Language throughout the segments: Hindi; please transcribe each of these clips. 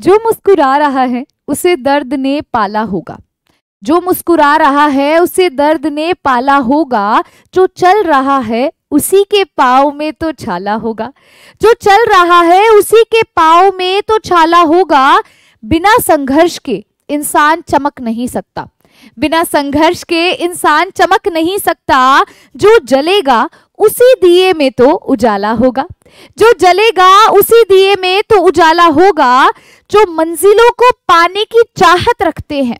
जो मुस्कुरा रहा है उसे दर्द ने पाला होगा जो मुस्कुरा रहा है उसे दर्द ने पाला होगा जो चल रहा है उसी के पाव में तो छाला होगा जो चल रहा है उसी के पाव में तो छाला होगा बिना संघर्ष के इंसान चमक नहीं सकता बिना संघर्ष के इंसान चमक नहीं सकता जो जलेगा उसी दिए में तो उजाला होगा जो जलेगा उसी दिए में तो उजाला होगा जो मंजिलों को पाने की चाहत रखते हैं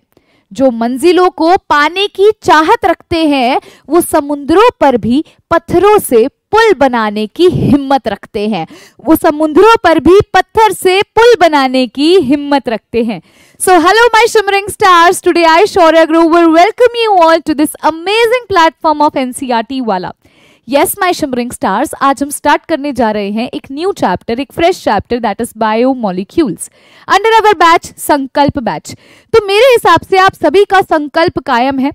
जो मंजिलों को पाने की चाहत रखते हैं वो समुद्रों पर भी पत्थरों से पुल बनाने की हिम्मत रखते हैं वो समुद्रों पर भी पत्थर से पुल बनाने की हिम्मत रखते हैं so hello my shimmering stars today I Shaurya Grover welcome you all to this amazing platform of NCERT वाला यस माय शिमरिंग स्टार्स आज हम स्टार्ट करने जा रहे हैं एक न्यू चैप्टर एक fresh chapter that is biomolecules under our batch Sankalp batch तो मेरे हिसाब से आप सभी का संकल्प कायम है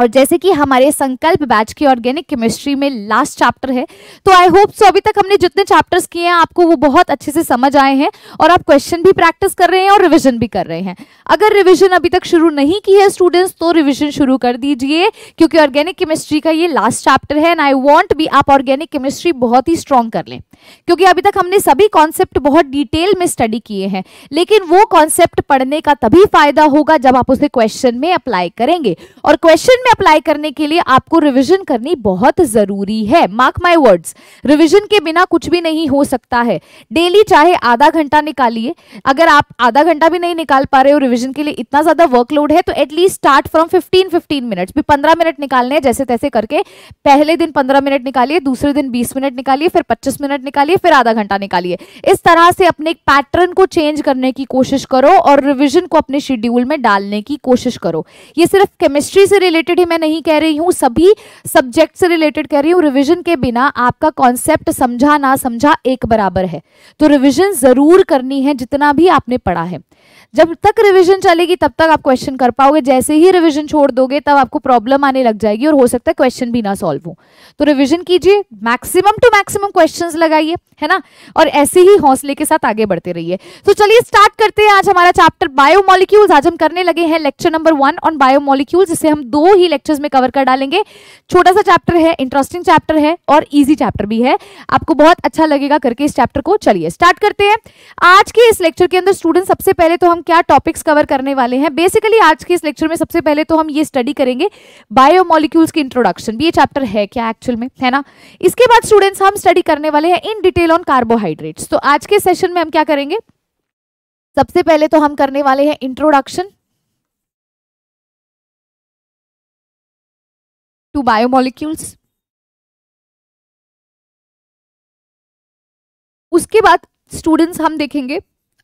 और जैसे कि हमारे संकल्प बैच के ऑर्गेनिक केमिस्ट्री में लास्ट चैप्टर है तो आई होप सो अभी तक हमने जितने चैप्टर्स किए हैं आपको वो बहुत अच्छे से समझ आए हैं और आप क्वेश्चन भी प्रैक्टिस कर रहे हैं और रिवीजन भी कर रहे हैं अगर रिवीजन अभी तक शुरू नहीं की है स्टूडेंट्स तो रिविजन शुरू कर दीजिए क्योंकि ऑर्गेनिक केमिस्ट्री का ये लास्ट चैप्टर है एंड आई वॉन्ट भी आप ऑर्गेनिक केमिस्ट्री बहुत ही स्ट्रॉन्ग कर लें क्योंकि अभी तक हमने सभी कॉन्सेप्ट बहुत डिटेल में स्टडी किए हैं लेकिन वो कॉन्सेप्ट पढ़ने का तभी फायदा होगा जब आप उसे क्वेश्चन में अप्लाई करेंगे और क्वेश्चन अप्लाई करने के लिए आपको रिविजन करनी बहुत जरूरी है मार्क माय वर्ड्स रिविजन के बिना कुछ भी नहीं हो सकता है डेली चाहे आधा घंटा निकालिए अगर आप आधा घंटा भी नहीं निकाल पा रहे हो रिविजन के लिए इतना ज्यादा वर्कलोड है तो at least start from fifteen fifteen minute भी पंद्रह मिनट निकालने हैं जैसे तैसे करके पहले दिन पंद्रह मिनट निकालिए दूसरे दिन बीस मिनट निकालिए फिर पच्चीस मिनट निकालिए फिर आधा घंटा निकालिए इस तरह से अपने पैटर्न को चेंज करने की कोशिश करो और रिविजन को अपने शेड्यूल में डालने की कोशिश करो ये सिर्फ केमिस्ट्री से रिलेटेड रिलेटेड ही मैं नहीं कह रही हूँ सभी सब्जेक्ट से रिलेटेड कह रही हूँ रिविजन के बिना आपका कॉन्सेप्ट समझा ना समझा एक बराबर है तो रिविजन जरूर करनी है जितना भी आपने पढ़ा है जब तक रिविजन चलेगी तब तक आप क्वेश्चन कर पाओगे जैसे ही रिविजन छोड़ दोगे तब आपको प्रॉब्लम आने लग जाएगी और हो सकता है क्वेश्चन भी ना सॉल्व हो तो रिविजन कीजिए मैक्सिमम टू मैक्सिमम क्वेश्चन लगाइए है ना और ऐसे ही हौसले के साथ आगे बढ़ते रहिए तो चलिए स्टार्ट करते हैं आज हमारा चैप्टर बायोमोलिक्यूल्स आज हम करने लगे हैं lecture number one on biomolecules जिसे हम दो ही लेक्चर्स में कवर कर डालेंगे छोटा सा चैप्टर है इंटरेस्टिंग चैप्टर है और इजी चैप्टर भी है आपको बहुत अच्छा लगेगा करके इस चैप्टर को चलिए स्टार्ट करते हैं आज के इस लेक्चर के अंदर स्टूडेंट सबसे पहले तो हम हम क्या टॉपिक्स कवर करने वाले हैं बेसिकली आज के इस लेक्चर में सबसे पहले तो हम ये स्टडी करेंगे बायोमोलिक्यूल्स की इंट्रोडक्शन भी ये चैप्टर है क्या एक्चुअल में है ना इसके बाद स्टूडेंट्स हम स्टडी करने वाले हैं इन डिटेल ऑन कार्बोहाइड्रेट्स तो आज के सेशन में हम क्या करेंगे सबसे पहले तो हम करने वाले हैं इंट्रोडक्शन टू बायोमोलिक्यूल्स उसके बाद स्टूडेंट्स हम देखेंगे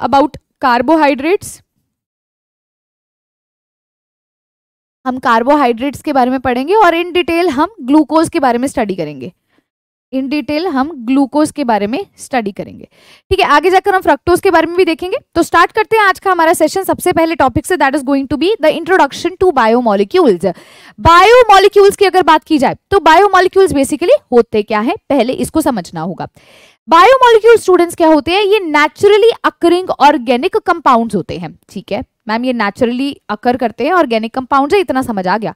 अबाउट कार्बोहाइड्रेट्स हम कार्बोहाइड्रेट्स के बारे में पढ़ेंगे और इन डिटेल हम ग्लूकोज के बारे में स्टडी करेंगे इन डिटेल हम ग्लूकोज के बारे में स्टडी करेंगे ठीक है आगे जाकर हम फ्रक्टोज के बारे में भी देखेंगे तो स्टार्ट करते हैं आज का हमारा सेशन सबसे पहले टॉपिक से that is going to be the introduction to biomolecules biomolecules की अगर बात की जाए तो बायोमोलिक्यूल्स बेसिकली होते क्या है पहले इसको समझना होगा बायोमोलिक्यूल स्टूडेंट्स क्या होते हैं ये नेचुरली अकरिंग ऑर्गेनिक कंपाउंड होते हैं ठीक है मैम ये नेचुरली अकर करते हैं ऑर्गेनिक कंपाउंड है इतना समझ आ गया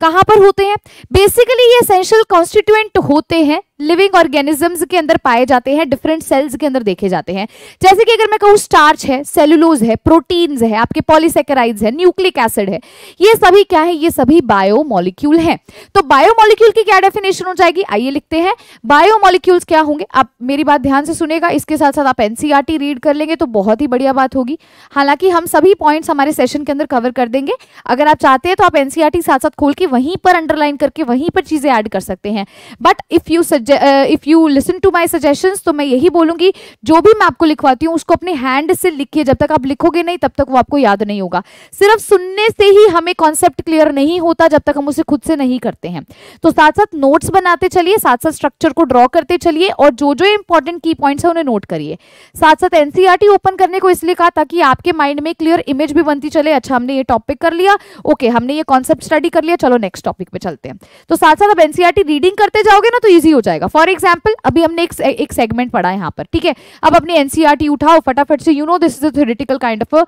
कहां पर होते हैं बेसिकली ये एसेंशियल कॉन्स्टिट्यूएंट होते हैं लिविंग ऑर्गेनिजम्स के अंदर पाए जाते हैं डिफरेंट सेल्स के अंदर देखे जाते हैं जैसे कि अगर मैं कहूँ स्टार्च है सेलुलोज है प्रोटीन्स है आपके पॉलीसेकेराइड्स है न्यूक्लिक एसिड है ये सभी क्या है ये सभी बायोमोलिक्यूल हैं तो बायोमोलिक्यूल की क्या डेफिनेशन हो जाएगी आइए लिखते हैं बायोमोलिक्यूल्स क्या होंगे आप मेरी बात ध्यान से सुनेगा इसके साथ साथ आप एनसीआरटी रीड e कर लेंगे तो बहुत ही बढ़िया बात होगी हालांकि हम सभी पॉइंट्स हमारे सेशन के अंदर कवर कर देंगे अगर आप चाहते हैं तो आप एनसीआरटी e साथ साथ खोल के वहीं पर अंडरलाइन करके वहीं पर चीजें ऐड कर सकते हैं but if you suggest if you listen to my suggestions तो मैं यही बोलूंगी जो भी मैं आपको लिखवाती हूँ उसको अपने हैंड से लिखिए जब तक आप लिखोगे नहीं तब तक वो आपको याद नहीं होगा सिर्फ सुनने से ही हमें कॉन्सेप्ट क्लियर नहीं होता जब तक हम उसे खुद से नहीं करते हैं तो साथ साथ नोट्स बनाते चलिए साथ साथ स्ट्रक्चर को ड्रॉ करते चलिए और जो जो इंपॉर्टेंट की पॉइंट्स है उन्हें नोट करिए साथ साथ एनसीआरटी ओपन करने को इसलिए कहा ताकि आपके माइंड में क्लियर इमेज भी बनती चले अच्छा हमने ये टॉपिक कर लिया ओके हमने ये कॉन्सेप्ट स्टडी कर लिया चलो नेक्स्ट टॉपिक पे चलते हैं तो साथ साथ अब एनसीआरटी रीडिंग करते जाओगे ना तो ईजी हो जाएगा जाएगा फॉर एग्जाम्पल अभी हमने एक, एक सेगमेंट पढ़ा यहाँ पर ठीक है अब अपनी एनसीआरटी e उठाओ फटाफट से you know this is a theoretical kind of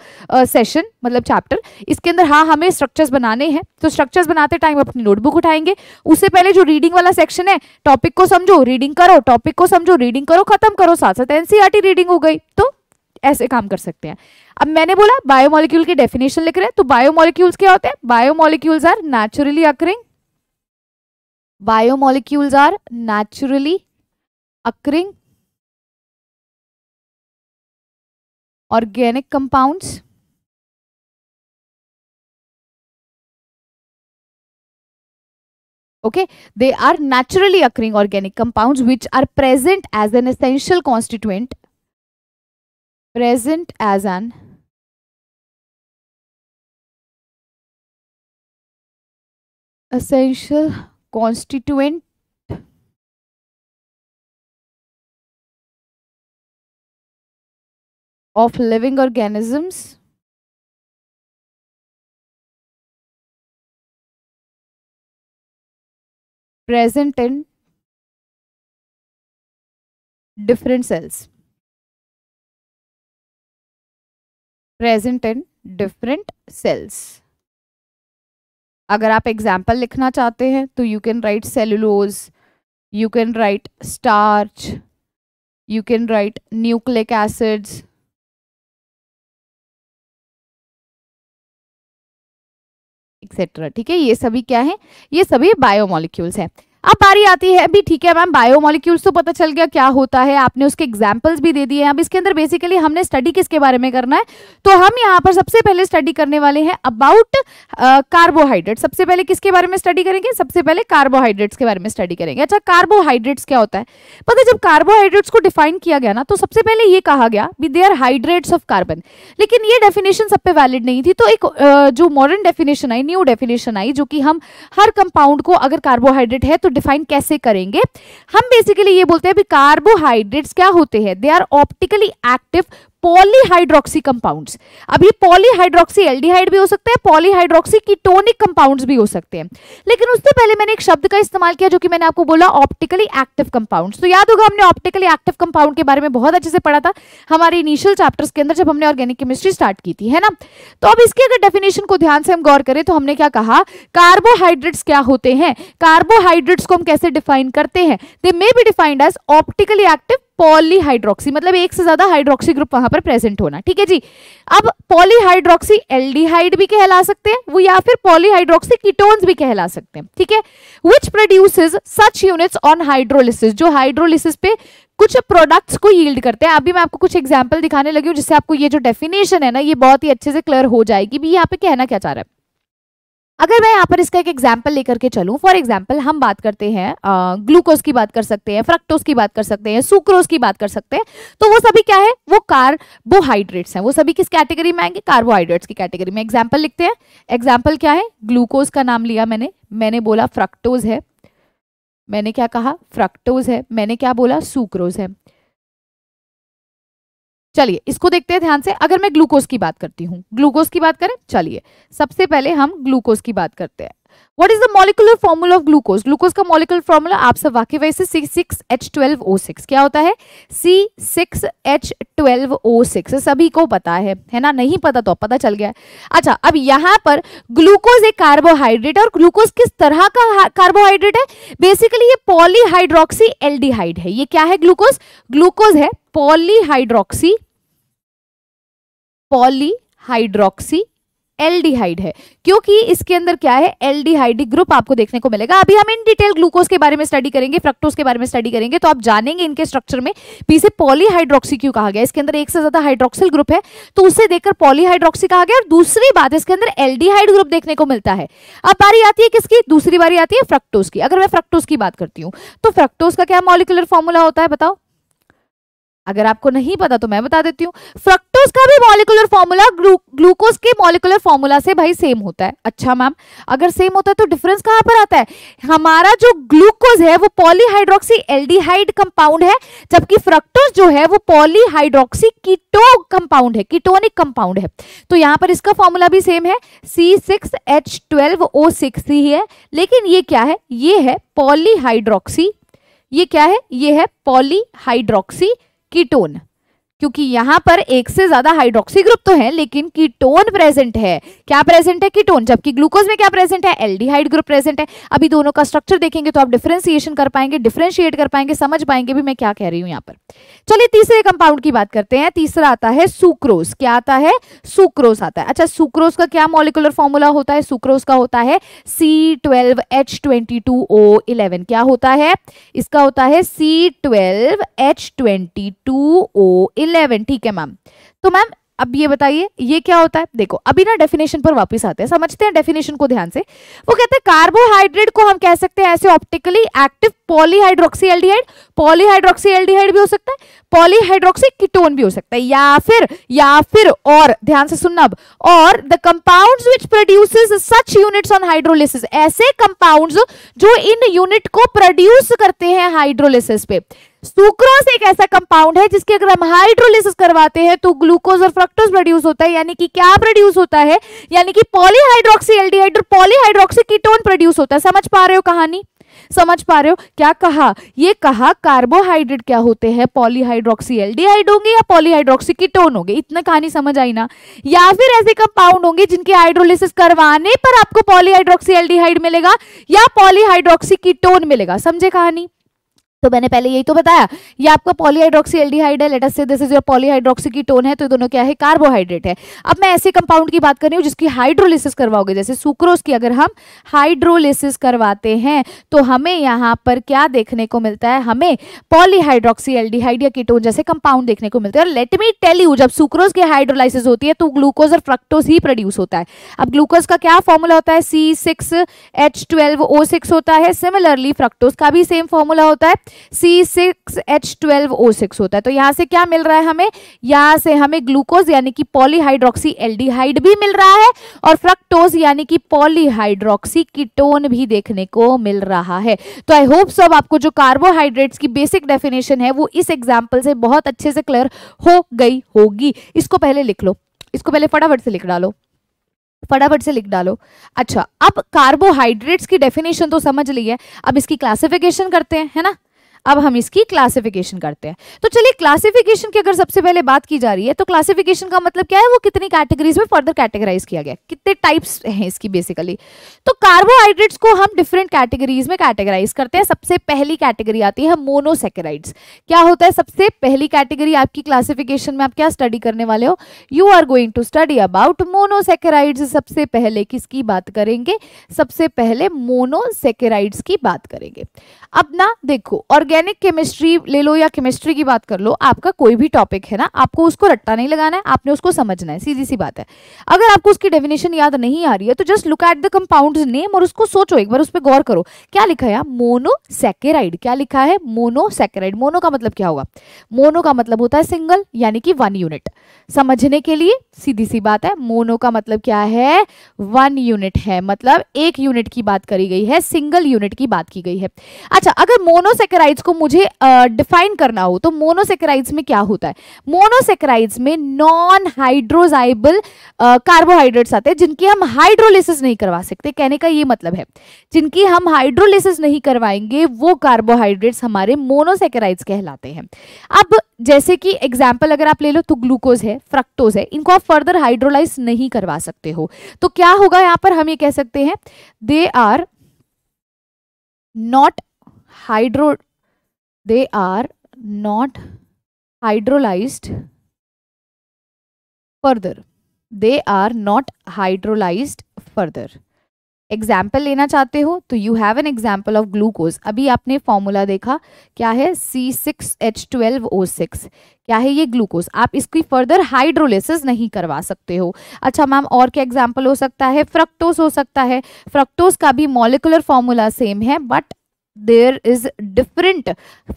session मतलब चैप्टर इसके अंदर हाँ हमें स्ट्रक्चर्स बनाने हैं तो स्ट्रक्चर्स बनाते टाइम अपनी नोटबुक उठाएंगे उससे पहले जो रीडिंग वाला सेक्शन है टॉपिक को समझो रीडिंग करो टॉपिक को समझो रीडिंग करो खत्म करो साथ साथ एनसीआरटी रीडिंग e हो गई तो ऐसे काम कर सकते हैं अब मैंने बोला बायोमोलिक्यूल की डेफिनेशन लिख रहे हैं तो बायोमोलिक्यूल्स क्या होते हैं biomolecules are naturally occurring Biomolecules are naturally occurring organic compounds okay they are naturally occurring organic compounds which are present as an essential constituent present as an essential constituent of living organisms present in different cells present in different cells अगर आप एग्जाम्पल लिखना चाहते हैं तो you can write cellulose you can write starch you can write nucleic acids etcetera ठीक है ये सभी क्या है ये सभी बायोमोलिक्यूल्स हैं अब बारी आती है भी ठीक है मैम बायोमोलिक्यूल्स तो पता चल गया क्या होता है आपने उसके एग्जांपल्स भी दे दिए हैं अब इसके अंदर बेसिकली हमने स्टडी किसके बारे में करना है तो हम यहाँ पर सबसे पहले स्टडी करने वाले हैं अबाउट कार्बोहाइड्रेट सबसे पहले किसके बारे में स्टडी करेंगे सबसे पहले कार्बोहाइड्रेट्स के बारे में स्टडी करेंगे अच्छा कार्बोहाइड्रेट्स क्या होता है पता जब कार्बोहाइड्रेट्स को डिफाइन किया गया ना तो सबसे पहले ये कहा गया भी they are hydrates of carbon लेकिन ये डेफिनेशन सब पे वैलिड नहीं थी तो एक जो मॉडर्न डेफिनेशन आई न्यू डेफिनेशन आई जो कि हम हर कंपाउंड को अगर कार्बोहाइड्रेट है तो डिफाइन कैसे करेंगे हम बेसिकली ये बोलते हैं कार्बोहाइड्रेट्स क्या होते हैं they are optically active polyhydroxy compounds अब ये पॉलीहाइड्रोक्सी एल्डिहाइड भी हो सकते हैं पॉलीहाइड्रोक्सी कीटोनिक कंपाउंड्स भी हो सकते हैं लेकिन उससे पहले मैंने एक शब्द का इस्तेमाल किया जो कि मैंने आपको बोला ऑप्टिकली एक्टिव कंपाउंड्स तो याद होगा हमने ऑप्टिकली एक्टिव कंपाउंड के बारे में बहुत अच्छे से पढ़ा था हमारे इनिशियल चैप्टर्स के अंदर जब हमने ऑर्गेनिक केमिस्ट्री स्टार्ट की थी है ना तो अब इसके अगर डेफिनेशन को ध्यान से हम गौर करें तो हमने क्या कहा कार्बोहाइड्रेट्स क्या होते हैं कार्बोहाइड्रेट्स को हम कैसे डिफाइन करते हैं they may be defined as optically active polyhydroxy मतलब एक से ज्यादा हाइड्रोक्सी ग्रुप वहां पर प्रेजेंट होना ठीक है जी अब पॉलीहाइड्रोक्सी एल्डिहाइड भी कहला सकते हैं वो या फिर पॉलीहाइड्रोक्सी कीटोन्स भी कहला सकते हैं ठीक है which produces such units on hydrolysis जो हाइड्रोलिसिस पे कुछ प्रोडक्ट्स को यील्ड करते हैं अभी मैं आपको कुछ एग्जाम्पल दिखाने लगी हूँ जिससे आपको ये जो डेफिनेशन है ना ये बहुत ही अच्छे से क्लियर हो जाएगी भी यहाँ पे कहना क्या चाह रहा है अगर मैं यहाँ पर इसका एक एग्जाम्पल लेकर के चलूँ फॉर एग्जाम्पल हम बात करते हैं ग्लूकोज की बात कर सकते हैं फ्रक्टोज की बात कर सकते हैं सुक्रोज की बात कर सकते हैं तो वो सभी क्या है वो कार्बोहाइड्रेट्स हैं वो सभी किस कैटेगरी में आएंगे कार्बोहाइड्रेट्स की कैटेगरी में एग्जाम्पल लिखते हैं एग्जाम्पल क्या है ग्लूकोज का नाम लिया मैंने मैंने बोला फ्रक्टोज है मैंने क्या कहा फ्रक्टोज है मैंने क्या बोला सुक्रोज है चलिए इसको देखते हैं ध्यान से अगर मैं ग्लूकोज की बात करती हूँ ग्लूकोज की बात करें चलिए सबसे पहले हम ग्लूकोज की बात करते हैं what is the molecular formula of glucose glucose का मोलिकुलर फॉर्मूला आप सब वाक्य से C six H twelve O six क्या होता है C six H twelve O six सभी को पता है है ना नहीं पता तो पता चल गया है अच्छा अब यहाँ पर ग्लूकोज एक कार्बोहाइड्रेट है और ग्लूकोज किस तरह का कार्बोहाइड्रेट है बेसिकली ये पॉलीहाइड्रोक्सी एल्डिहाइड है ये क्या है ग्लूकोज ग्लूकोज है पॉलीहाइड्रोक्सी पॉलीहाइड्रोक्सी एल्डिहाइड है क्योंकि इसके अंदर क्या है एल्डिहाइडिक ग्रुप आपको देखने को मिलेगा अभी हम इन डिटेल ग्लूकोज के बारे में स्टडी करेंगे फ्रक्टोज के बारे में स्टडी करेंगे तो आप जानेंगे इनके स्ट्रक्चर में पीछे पॉलीहाइड्रोक्सी क्यों कहा गया इसके अंदर एक से ज्यादा हाइड्रोक्सिल ग्रुप है तो उसे देखकर पॉलीहाइड्रोक्सी कहा गया और दूसरी बात इसके अंदर एल्डिहाइड ग्रुप देखने को मिलता है अब बारी आती है किसकी दूसरी बारी आती है फ्रक्टोज की अगर मैं फ्रक्टोज की बात करती हूँ तो फ्रक्टोज का क्या मॉलिकुलर फॉर्मूला होता है बताओ अगर आपको नहीं पता तो मैं बता देती हूँ फ्रक्टोज का भी मॉलिकुलर फॉर्मूला ग्लूकोज के मॉलिकुलर फॉर्मूला से भाई सेम होता है अच्छा मैम अगर सेम होता है तो डिफरेंस कहां पर आता है हमारा जो ग्लूकोज है वो पॉलीहाइड्रोक्सी एल्डिहाइड कंपाउंड है जबकि फ्रक्टोज जो है वो पॉलीहाइड्रोक्सी कीटो कंपाउंड है कीटोनिक कंपाउंड है तो यहाँ पर इसका फॉर्मूला भी सेम है C six H twelve O six ही है लेकिन ये क्या है ये है पॉलीहाइड्रोक्सी ये क्या है ये है पॉलीहाइड्रोक्सी कीटोन क्योंकि यहां पर एक से ज्यादा हाइड्रोक्सी ग्रुप तो है लेकिन कीटोन प्रेजेंट है क्या प्रेजेंट है कीटोन जबकि ग्लूकोज में क्या प्रेजेंट है एल्डिहाइड ग्रुप प्रेजेंट है अभी दोनों का स्ट्रक्चर देखेंगे तो आप डिफ्रेंसिएशन कर पाएंगे डिफ्रेंशिएट कर पाएंगे समझ पाएंगे भी मैं क्या कह रही हूं यहां पर चलिए तीसरे कंपाउंड की बात करते हैं तीसरा आता है सुक्रोज क्या आता है सुक्रोज आता है अच्छा सुक्रोज का क्या मॉलिकुलर फॉर्मूला होता है सुक्रोज का होता है C twelve H twenty two O eleven क्या होता है इसका होता है C twelve H twenty two O eleven eleven ठीक है मैम तो मैम अब ये बताइए ये क्या होता है देखो अभी ना डेफिनेशन पर वापस आते हैं समझते हैं डेफिनेशन को ध्यान से वो कहते हैं कार्बोहाइड्रेट को हम कह सकते हैं ऐसे optically active polyhydroxy aldehyde polyhydroxy aldehyde भी हो सकता है पॉलीहाइड्रोक्सी कीटोन भी हो सकता है या फिर या फिर और ध्यान से सुनना अब और the compounds which produces such units on hydrolysis ऐसे कंपाउंड्स जो इन यूनिट को प्रोड्यूस करते हैं हाइड्रोलिसिस पे सुक्रोज एक ऐसा कंपाउंड है जिसके अगर हम हाइड्रोलिसिस करवाते हैं तो ग्लूकोज और फ्रक्टोज प्रोड्यूस होता है यानी कि क्या प्रोड्यूस होता है यानी कि पॉलीहाइड्रोक्सी एल्डिहाइड और पॉलीहाइड्रोक्सी कीटोन प्रोड्यूस होता है समझ पा रहे हो कहानी समझ पा रहे हो क्या कहा ये कहा कार्बोहाइड्रेट क्या होते हैं पॉलीहाइड्रोक्सी एल्डिहाइड होंगे या पॉलीहाइड्रोक्सी कीटोन होंगे इतना कहानी समझ आई ना या फिर ऐसे कंपाउंड होंगे जिनके हाइड्रोलिसिस करवाने पर आपको पॉलीहाइड्रोक्सी एल्डिहाइड मिलेगा या पॉलीहाइड्रोक्सी कीटोन मिलेगा समझे कहानी तो मैंने पहले यही तो बताया ये आपका पॉलीहाइड्रोक्सी एल्डिहाइड है let's say this is your polyhydroxy ketone है तो दोनों क्या है कार्बोहाइड्रेट है अब मैं ऐसे कंपाउंड की बात कर रही हूँ जिसकी हाइड्रोलिसिस करवाओगे जैसे सुक्रोज की अगर हम हाइड्रोलिसिस करवाते हैं तो हमें यहाँ पर क्या देखने को मिलता है हमें पॉलीहाइड्रोक्सी एल्डिहाइड या कीटोन जैसे कंपाउंड देखने को मिलता है और लेट मी टेल यू जब सुक्रोज की हाइड्रोलाइसिस होती है तो ग्लूकोज और फ्रक्टोज ही प्रोड्यूस होता है अब ग्लूकोज का क्या फॉर्मूला होता है C six H twelve O six होता है सिमिलरली फ्रक्टोज का भी सेम फॉर्मूला होता है C six H twelve O six होता है तो यहाँ से क्या मिल रहा है हमें यहाँ से हमें ग्लूकोज यानी कि पॉलीहाइड्रोक्सी एल्डिहाइड भी मिल रहा है और फ्रक्टोज यानी कि पॉलीहाइड्रोक्सी कीटोन भी देखने को मिल रहा है तो आई होप सब आपको जो कार्बोहाइड्रेट्स की बेसिक डेफिनेशन है वो इस एग्जाम्पल से बहुत अच्छे से क्लियर हो गई होगी इसको पहले लिख लो इसको पहले फटाफट से लिख डालो फटाफट से लिख डालो अच्छा अब कार्बोहाइड्रेट्स की डेफिनेशन तो समझ ली है अब इसकी क्लासिफिकेशन करते हैं है ना अब हम इसकी क्लासिफिकेशन करते हैं तो चलिए क्लासिफिकेशन की अगर सबसे पहले बात की जा रही है तो क्लासिफिकेशन का मतलब क्या है वो कितनी कैटेगरीज में फर्दर कैटेगराइज किया गया कितने टाइप्स हैं इसकी बेसिकली तो कार्बोहाइड्रेट्स को हम डिफरेंट कैटेगरीज में कैटेगराइज करते हैं सबसे पहली कैटेगरी आती है मोनोसेकेराइड्स क्या होता है सबसे पहली कैटेगरी आपकी क्लासिफिकेशन में आप क्या स्टडी करने वाले हो you are going to study about monosaccharides सबसे पहले किसकी बात करेंगे सबसे पहले मोनोसेकेराइड्स की बात करेंगे अब ना देखो और ऑर्गेनिक केमिस्ट्री ले लो या केमिस्ट्री की बात कर लो आपका कोई भी टॉपिक है ना आपको उसको रट्टा नहीं लगाना है आपने उसको समझना है सीधी सी बात है अगर आपको उसकी डेफिनेशन याद नहीं आ रही है तो just look at the compound name और उसको सोचो एक बार उस पर गौर करो क्या लिखा है मोनोसेकेराइड क्या लिखा है मोनोसेकेराइड मोनो का मतलब क्या होगा मोनो का मतलब होता है सिंगल यानी कि वन यूनिट समझने के लिए सीधी सी बात है मोनो का मतलब क्या है वन यूनिट है मतलब एक यूनिट की बात करी गई है सिंगल यूनिट की बात की गई है अच्छा अगर मोनोसेकेराइड को मुझे डिफाइन uh, करना हो तो मोनोसेक्राइड्स में क्या होता है मोनोसेक्राइड्स में नॉन हाइड्रोजाइबल कार्बोहाइड्रेट्स आते हैं जिनकी हम हाइड्रोलिसिस नहीं करवा सकते कहने का ये मतलब है जिनकी हम हाइड्रोलिसिस नहीं करवाएंगे वो कार्बोहाइड्रेट्स हमारे मोनोसेक्राइड्स कहलाते हैं अब जैसे कि एग्जाम्पल अगर आप ले लो तो ग्लूकोज है फ्रक्टोज है इनको आप फर्दर हाइड्रोलाइज नहीं करवा सकते हो तो क्या होगा यहां पर हम ये कह सकते हैं they are not hydro they are not hydrolyzed further they are not hydrolyzed further example लेना चाहते हो तो you have an example of glucose अभी आपने फॉर्मूला देखा क्या है C six H twelve O six क्या है ये ग्लूकोज आप इसकी फर्दर हाइड्रोलिसिस नहीं करवा सकते हो अच्छा मैम और क्या एग्जाम्पल हो सकता है फ्रक्टोज हो सकता है फ्रक्टोज का भी मॉलिकुलर फॉर्मूला सेम है but there is different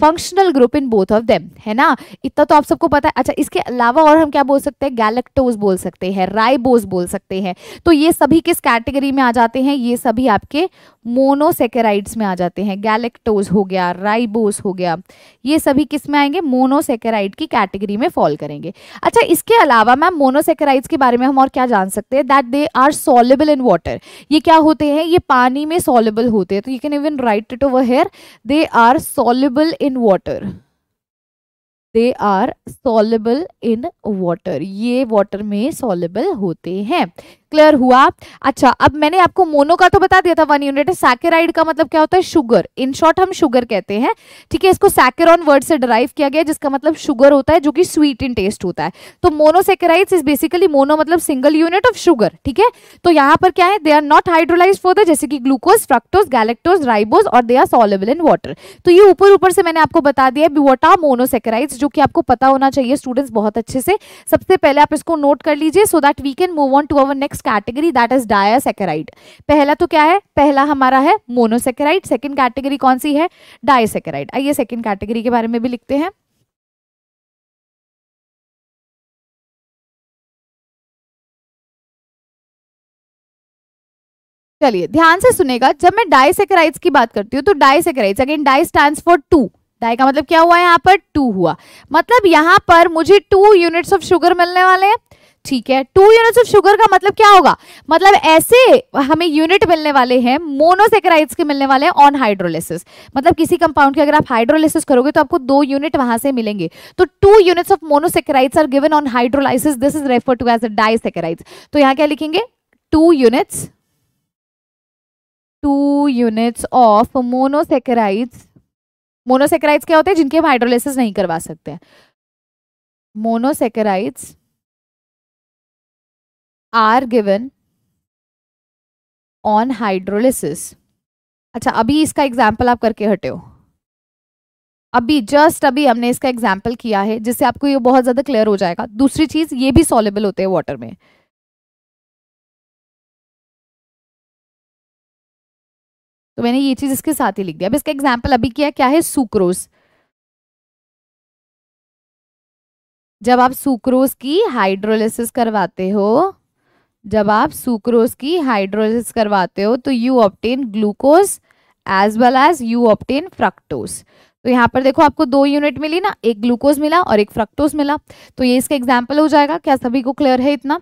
functional group in both of them है ना इतना तो आप सबको पता है अच्छा इसके अलावा और हम क्या बोल सकते हैं गैलेक्टोज बोल सकते हैं राइबोज बोल सकते हैं तो ये सभी किस कैटेगरी में आ जाते हैं ये सभी आपके मोनोसेकेराइड्स में आ जाते हैं गैलेक्टोज हो गया राइबोस हो गया ये सभी किस में आएंगे मोनोसेकेराइड की कैटेगरी में फॉल करेंगे अच्छा इसके अलावा मैम मोनोसेकेराइड्स के बारे में हम और क्या जान सकते हैं that they are soluble in water ये क्या होते हैं ये पानी में सॉलेबल होते हैं तो you can even write to over here they are soluble in water they are soluble in water ये वाटर में सॉलेबल होते हैं क्लियर हुआ अच्छा अब मैंने आपको मोनो का तो बता दिया था वन यूनिट सैकेराइड का मतलब क्या होता है शुगर इन शॉर्ट हम शुगर कहते हैं ठीक है इसको सैकेरॉन वर्ड से डराइव किया गया जिसका मतलब शुगर होता है जो कि स्वीट इन टेस्ट होता है तो मोनोसेकेराइड इज बेसिकली मोनो मतलब सिंगल यूनिट ऑफ शुगर ठीक है तो यहाँ पर क्या है they are not hydrolyze for the जैसे कि ग्लूकोज फ्रक्टोज गैलेक्टोज राइबोज और they are soluble in water तो ये ऊपर ऊपर से मैंने आपको बता दिया वॉट आर मोनोसेकेराइड्स जो कि आपको पता होना चाहिए स्टूडेंट्स बहुत अच्छे से सबसे पहले आप इसको नोट कर लीजिए so that we can move on to our next category that is diasaccharide पहला तो क्या है पहला हमारा है मोनोसेकेराइड सेकेंड कैटेगरी कौन सी है डायसेकेराइड आइए सेकेंड कैटेगरी के बारे में भी लिखते हैं चलिए ध्यान से सुनेगा जब मैं डायसेकेराइड्स की बात करती हूँ तो disaccharides again di stand for two di का मतलब क्या हुआ यहाँ पर टू हुआ मतलब यहाँ पर मुझे टू यूनिट्स ऑफ शुगर मिलने वाले हैं ठीक है टू यूनिट्स ऑफ शुगर का मतलब क्या होगा मतलब ऐसे हमें यूनिट मिलने वाले हैं मोनोसेक्राइड्स के मिलने वाले हैं ऑन हाइड्रोलिसिस मतलब किसी कंपाउंड के अगर आप हाइड्रोलिसिस करोगे तो आपको दो यूनिट वहां से मिलेंगे तो two units of monosaccharides are given on hydrolysis this is refer to as disaccharides तो यहां क्या लिखेंगे two units two units of monosaccharides monosaccharides क्या होते हैं जिनके हम हाइड्रोलिसिस नहीं करवा सकते monosaccharides are given on hydrolysis अच्छा अभी इसका एग्जाम्पल आप करके हटे हो अभी जस्ट अभी हमने इसका एग्जाम्पल किया है जिससे आपको ये बहुत ज़्यादा क्लियर हो जाएगा दूसरी चीज़ ये भी सॉलेबल होते हैं वाटर में तो मैंने ये चीज़ इसके साथ ही लिख दिया अब इसका एग्जाम्पल अभी किया क्या है सुक्रोज जब आप सुक्रोज की हाइड्रोलिसिस करवाते हो जब आप सुक्रोज की हाइड्रोलिस करवाते हो तो you obtain glucose as well as you obtain fructose तो यहाँ पर देखो आपको दो यूनिट मिली ना एक ग्लूकोज मिला और एक फ्रक्टोज मिला तो ये इसका एग्जाम्पल हो जाएगा क्या सभी को क्लियर है इतना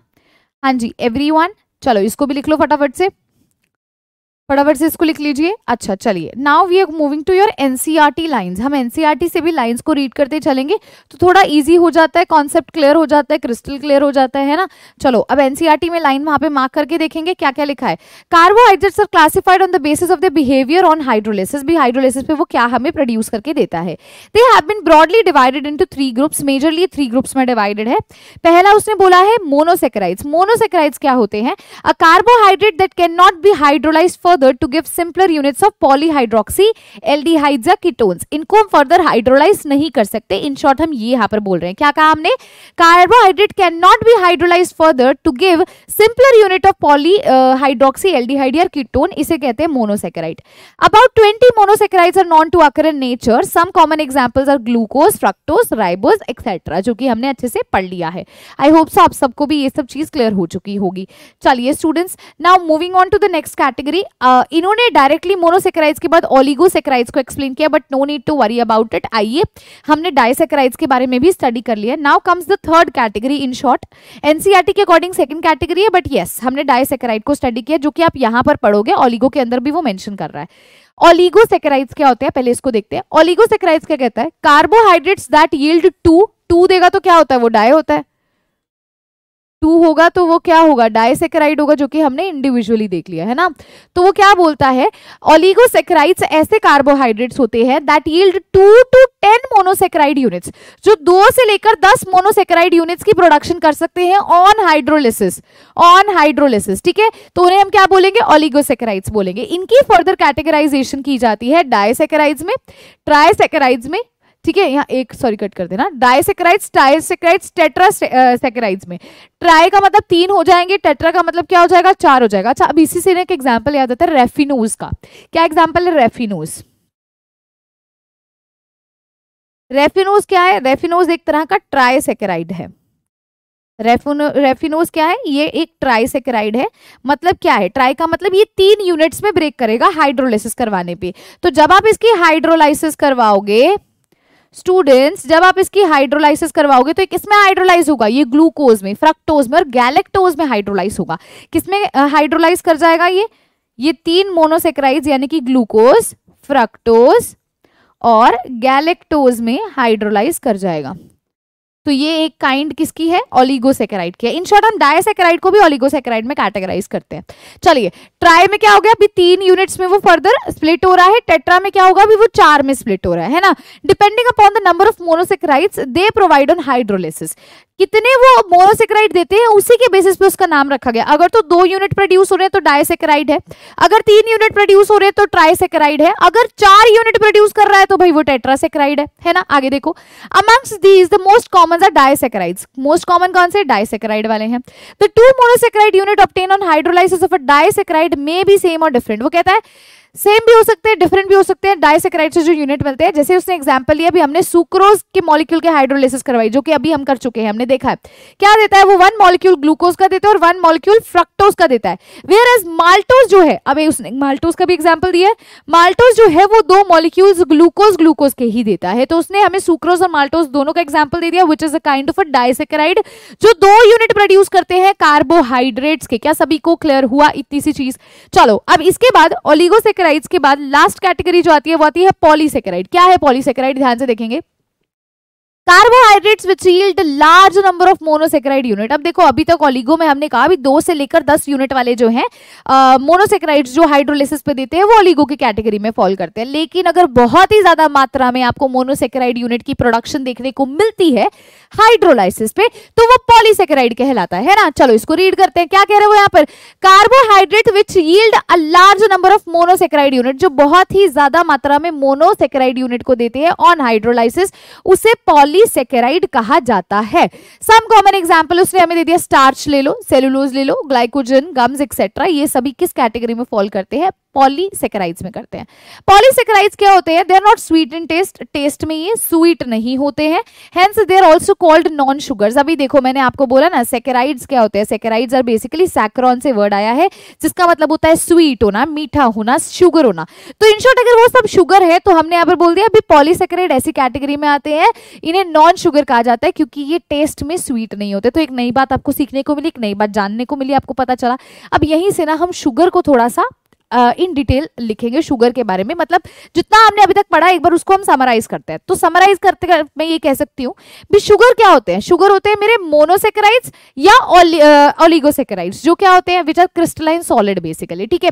हाँ जी एवरी वन चलो इसको भी लिख लो फटाफट से फटाफट से इसको लिख लीजिए अच्छा चलिए now we are moving to your T lines हम टी e से भी लाइंस को रीड करते चलेंगे तो थोड़ा इजी हो जाता है कॉन्सेप्ट क्लियर हो जाता है क्रिस्टल क्लियर हो जाता है ना चलो अब एनसीईआरटी e में लाइन वहां पे मार्क करके देखेंगे क्या क्या लिखा है carbohydrates are classified on the basis of the behaviour on hydrolysis भी हाइड्रोलिसिस पे वो क्या हमें प्रोड्यूस करके देता है they have been broadly divided into three groups majorly three groups में डिवाइडेड है पहला उसने बोला है मोनोसेक्राइड्स मोनोसेक्राइड्स क्या होते हैं a carbohydrate that can not be hydrolyse for further to give simpler units of polyhydroxy aldehydes या ketones इनको हम फर्दर हाइड्रोलाइज नहीं कर सकते इन शॉर्ट हम ये यहाँ पर बोल रहे हैं क्या कहा हमने carbohydrate can not be hydrolyse further to give simpler unit of poly hydroxy aldehyde या कीटोन इसे कहते हैं monosaccharide about 20 monosaccharides are known to occur in nature some common examples are glucose fructose ribose etcetera जो कि हमने अच्छे से पढ़ लिया है आई होप सो आप सबको भी ये सब चीज क्लियर हो चुकी होगी चलिए students now moving on to the next category इन्होंने डायरेक्टली मोनोसेक्राइज के बाद ओलिगोसेक्राइड्स को एक्सप्लेन किया but no need to worry about it आइए हमने डायसेक्राइज के बारे में भी स्टडी कर लिया now comes the third category in short NCERT के अकॉर्डिंग सेकंड कैटेगरी है बट येस yes, हमने डायसेक्राइड को स्टडी किया जो कि आप यहाँ पर पढ़ोगे ओलिगो के अंदर भी वो मैंशन कर रहा है ओलिगोसेक्राइड्स क्या होते हैं पहले इसको देखते हैं ओलिगोसेक्राइड्स क्या कहता है carbohydrates that yield two to देगा तो क्या होता है वो डाय होता है टू होगा तो वो क्या होगा डायसेक्राइड होगा जो कि हमने इंडिविजुअली देख लिया है ना तो वो क्या बोलता है ओलिगोसेक्राइड्स ऐसे कार्बोहाइड्रेट्स होते हैं that yield two to ten monosaccharide units जो दो से लेकर दस मोनोसेक्राइड यूनिट्स की प्रोडक्शन कर सकते हैं ऑन हाइड्रोलिसिस ऑन हाइड्रोलिसिस ठीक है तो उन्हें हम क्या बोलेंगे ओलिगोसेक्राइड्स बोलेंगे इनकी फर्दर कैटेगराइजेशन की जाती है डायसेक्राइड्स में ट्राइसेक्राइड्स में ठीक है यहाँ एक सॉरी कट कर देना डायसेक्राइड्स डायसेक्राइड्स टेट्रा सेक्राइड्स में ट्राई का मतलब तीन हो जाएंगे टेट्रा का मतलब क्या हो जाएगा चार हो जाएगा अच्छा अब इसी से एक एग्जाम्पल याद आता है रेफिनोज का क्या एग्जाम्पल है रेफिनोज रेफिनोज क्या है रेफिनोज एक तरह का ट्राइसेकेराइड है रेफिनोज क्या है ये एक ट्राइसेकेराइड है मतलब क्या है ट्राई का मतलब ये तीन यूनिट्स में ब्रेक करेगा हाइड्रोलाइसिस करवाने पे तो जब आप इसकी हाइड्रोलाइसिस करवाओगे स्टूडेंट्स जब आप इसकी हाइड्रोलाइसिस करवाओगे तो किसमें हाइड्रोलाइज होगा ये ग्लूकोज में फ्रक्टोज में और गैलेक्टोज में हाइड्रोलाइज होगा किसमें हाइड्रोलाइज कर जाएगा ये ये तीन मोनोसेक्राइज यानी कि ग्लूकोज फ्रक्टोज और गैलेक्टोज में हाइड्रोलाइज कर जाएगा तो ये एक काइंड किसकी है ओलिगोसेकेराइड की है इन शॉर्ट हम डायसेकेराइड को भी ओलिगोसेकेराइड में कैटेगराइज करते हैं चलिए ट्राई में क्या हो गया अभी तीन यूनिट्स में वो फर्दर स्प्लिट हो रहा है टेट्रा में क्या होगा अभी वो चार में स्प्लिट हो रहा है ना depending upon the number of monosaccharides they provide on hydrolysis कितने वो मोनोसेक्राइड देते हैं उसी के बेसिस पे उसका नाम रखा गया अगर तो दो यूनिट प्रोड्यूस हो रहे हैं तो डायसेक्राइड है अगर तीन यूनिट प्रोड्यूस हो रहे हैं तो ट्राइसेक्राइड है अगर चार यूनिट प्रोड्यूस कर रहा है तो भाई वो टेट्रासेक्राइड है है ना आगे देखो amongst these the most common are disaccharide most common कौन से डायसेक्राइड वाले हैं the two monosaccharide unit obtain on hydrolysis of a disaccharide may be same और डिफरेंट वो कहता है सेम भी हो सकते हैं डिफरेंट भी हो सकते हैं डायसेक्राइड से जो यूनिट मिलते हैं जैसे उसने एग्जाम्पल लिया अभी हमने सुक्रोज के मॉलिक्यूल के हाइड्रोलिसिस करवाई जो कि अभी हम कर चुके हैं हमने देखा है क्या देता है वो वन मॉलिक्यूल ग्लूकोज का देता है और वन मॉलिक्यूल फ्रक्टोज का देता है वेयर एज माल्टोज जो है अभी उसने माल्टोज का भी एग्जाम्पल दिया है माल्टोज जो है वो दो मॉलिक्यूल्स ग्लूकोज ग्लूकोज के ही देता है तो उसने हमें सुक्रोज और माल्टोज दोनों का एग्जाम्पल दे दिया which is a kind of a disaccharide जो दो यूनिट प्रोड्यूस करते हैं कार्बोहाइड्रेट्स के क्या सभी को क्लियर हुआ इतनी सी चीज चलो अब इसके बाद ओलिगोसेक्राइड पॉलीसेकेराइड्स के बाद लास्ट कैटेगरी जो आती है वो आती है पॉलीसेकेराइड क्या है पॉलीसेकेराइड ध्यान से देखेंगे carbohydrates which yield large number of monosaccharide unit अब देखो अभी तक ऑलिगो में हमने कहा भी दो से लेकर दस यूनिट वाले जो हैं मोनोसेक्राइड्स जो हाइड्रोलिसिस पे देते हैं वो ऑलिगो की कैटेगरी में फॉल करते हैं लेकिन अगर बहुत ही ज्यादा मात्रा में आपको मोनोसेक्राइड यूनिट की प्रोडक्शन देखने को मिलती है हाइड्रोलाइसिस पे तो वो पॉलीसेक्राइड कहलाता है ना चलो इसको रीड करते हैं क्या कह रहे हो यहाँ पर carbohydrate which yield a large number of monosaccharide unit जो बहुत ही ज्यादा मात्रा में मोनोसेक्राइड यूनिट को देते हैं ऑन हाइड्रोलाइसिस उसे पॉली पॉलीसेकेराइड कहा जाता है सम कॉमन एग्जाम्पल उसने हमें दे दिया स्टार्च ले लो सेलुलोज ले लो ग्लाइकोजन गम्स एक्सेट्रा ये सभी किस कैटेगरी में फॉल करते हैं पॉलीसेकेराइड्स में करते हैं पॉलीसेकेराइड्स क्या होते हैं they are not sweet in taste taste में ये स्वीट नहीं होते हैं hence they are also called non sugars अभी देखो मैंने आपको बोला ना सेकेराइड्स क्या होते हैं सेकेराइड्स आर बेसिकली सैक्रॉन से वर्ड आया है जिसका मतलब होता है स्वीट होना मीठा होना शुगर होना तो इन शॉर्ट अगर वो सब शुगर है तो हमने यहाँ पर बोल दिया अभी पॉलीसेकेराइड ऐसी कैटेगरी में आते हैं इन्हें नॉन शुगर कहा जाता है क्योंकि ये टेस्ट में स्वीट नहीं होते तो एक नई बात आपको सीखने को मिली एक नई बात जानने को मिली आपको पता चला अब यहीं से ना हम शुगर को थोड़ा सा इन डिटेल लिखेंगे शुगर के बारे में मतलब जितना हमने अभी तक पढ़ा एक बार उसको हम समराइज करते हैं तो समराइज करते कर, मैं ये कह सकती हूँ भी शुगर क्या होते हैं शुगर होते हैं मेरे मोनोसेकेराइड्स या ओलिगोसेकेराइड्स जो क्या होते हैं which are crystalline solid basically ठीक है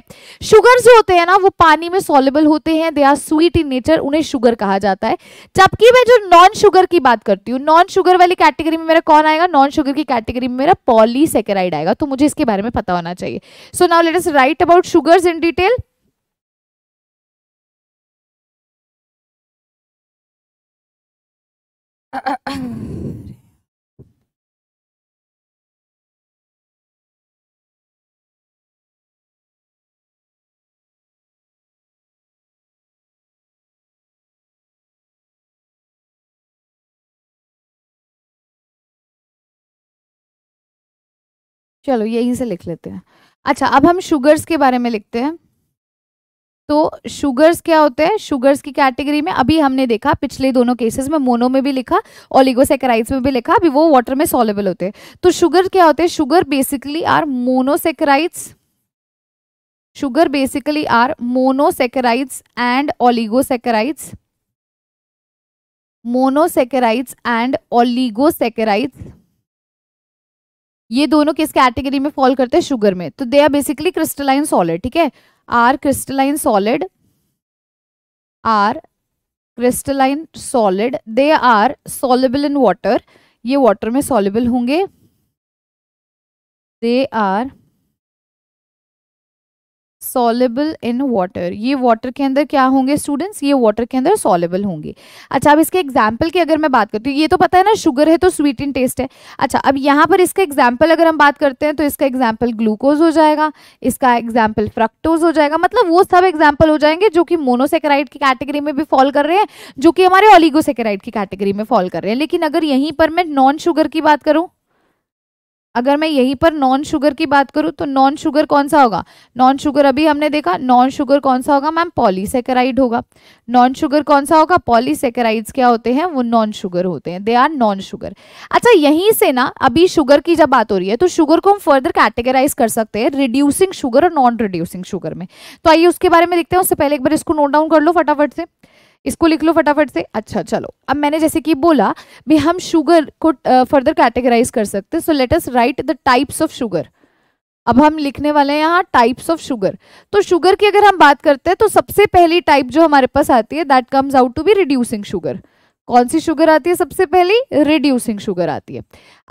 शुगर जो होते हैं ना वो पानी में सॉलेबल होते हैं they are sweet in nature उन्हें शुगर कहा जाता है जबकि मैं जो नॉन शुगर की बात करती हूँ नॉन शुगर वाली कैटेगरी में मेरा कौन आएगा नॉन शुगर की कैटेगरी में मेरा पॉलीसेक्राइड आएगा तो मुझे इसके बारे में पता होना चाहिए so now let us write about sugars and detail चलो यहीं से लिख लेते हैं अच्छा अब हम शुगर्स के बारे में लिखते हैं तो शुगर्स क्या होते हैं शुगर्स की कैटेगरी में अभी हमने देखा पिछले दोनों केसेस में मोनो में भी लिखा ओलिगोसेक्राइड्स में भी लिखा अभी वो वाटर में सॉलेबल होते हैं तो शुगर क्या होते हैं sugar basically are monosaccharides sugar basically are monosaccharides and oligosaccharides monosaccharides and oligosaccharides ये दोनों किस कैटेगरी में फॉल करते हैं शुगर में तो they are basically crystalline solid ठीक है are crystalline solid are crystalline solid they are soluble in water ये वाटर में सॉलेबल होंगे they are soluble in water ये वाटर के अंदर क्या होंगे स्टूडेंट्स ये वाटर के अंदर सॉलेबल होंगे अच्छा अब इसके एग्जाम्पल की अगर मैं बात करती हूँ ये तो पता है ना शुगर है तो स्वीट इन टेस्ट है अच्छा अब यहाँ पर इसका एग्जाम्पल अगर हम बात करते हैं तो इसका एग्जाम्पल ग्लूकोज हो जाएगा इसका एग्जाम्पल फ्रक्टोज हो जाएगा मतलब वो सब एग्जाम्पल हो जाएंगे जो कि मोनोसेकेराइड की कैटेगरी में भी फॉल कर रहे हैं जो कि हमारे ऑलिगोसेकेराइड की कैटेगरी में फॉल कर रहे हैं लेकिन अगर यहीं पर मैं नॉन शुगर की बात करूँ अगर मैं यहीं पर नॉन शुगर की बात करूँ तो नॉन शुगर कौन सा होगा नॉन शुगर अभी हमने देखा नॉन शुगर कौन सा होगा मैम पॉलीसेकेराइड होगा नॉन शुगर कौन सा होगा पॉलीसेकेराइड्स क्या होते हैं वो नॉन शुगर होते हैं दे आर नॉन शुगर अच्छा यहीं से ना अभी शुगर की जब बात हो रही है तो शुगर को हम फर्दर कैटेगराइज कर सकते हैं रिड्यूसिंग शुगर और नॉन रिड्यूसिंग शुगर में तो आइए उसके बारे में देखते हैं उससे पहले एक बार इसको नोट डाउन कर लो फटाफट से इसको लिख लो फटाफट से अच्छा चलो अब मैंने जैसे कि बोला भी हम शुगर को फर्दर कैटेगराइज कर सकते हैं so let us write the types of sugar अब हम लिखने वाले हैं यहाँ टाइप्स ऑफ शुगर तो शुगर की अगर हम बात करते हैं तो सबसे पहली टाइप जो हमारे पास आती है that comes out to be reducing sugar कौन सी शुगर आती है सबसे पहली रिड्यूसिंग शुगर आती है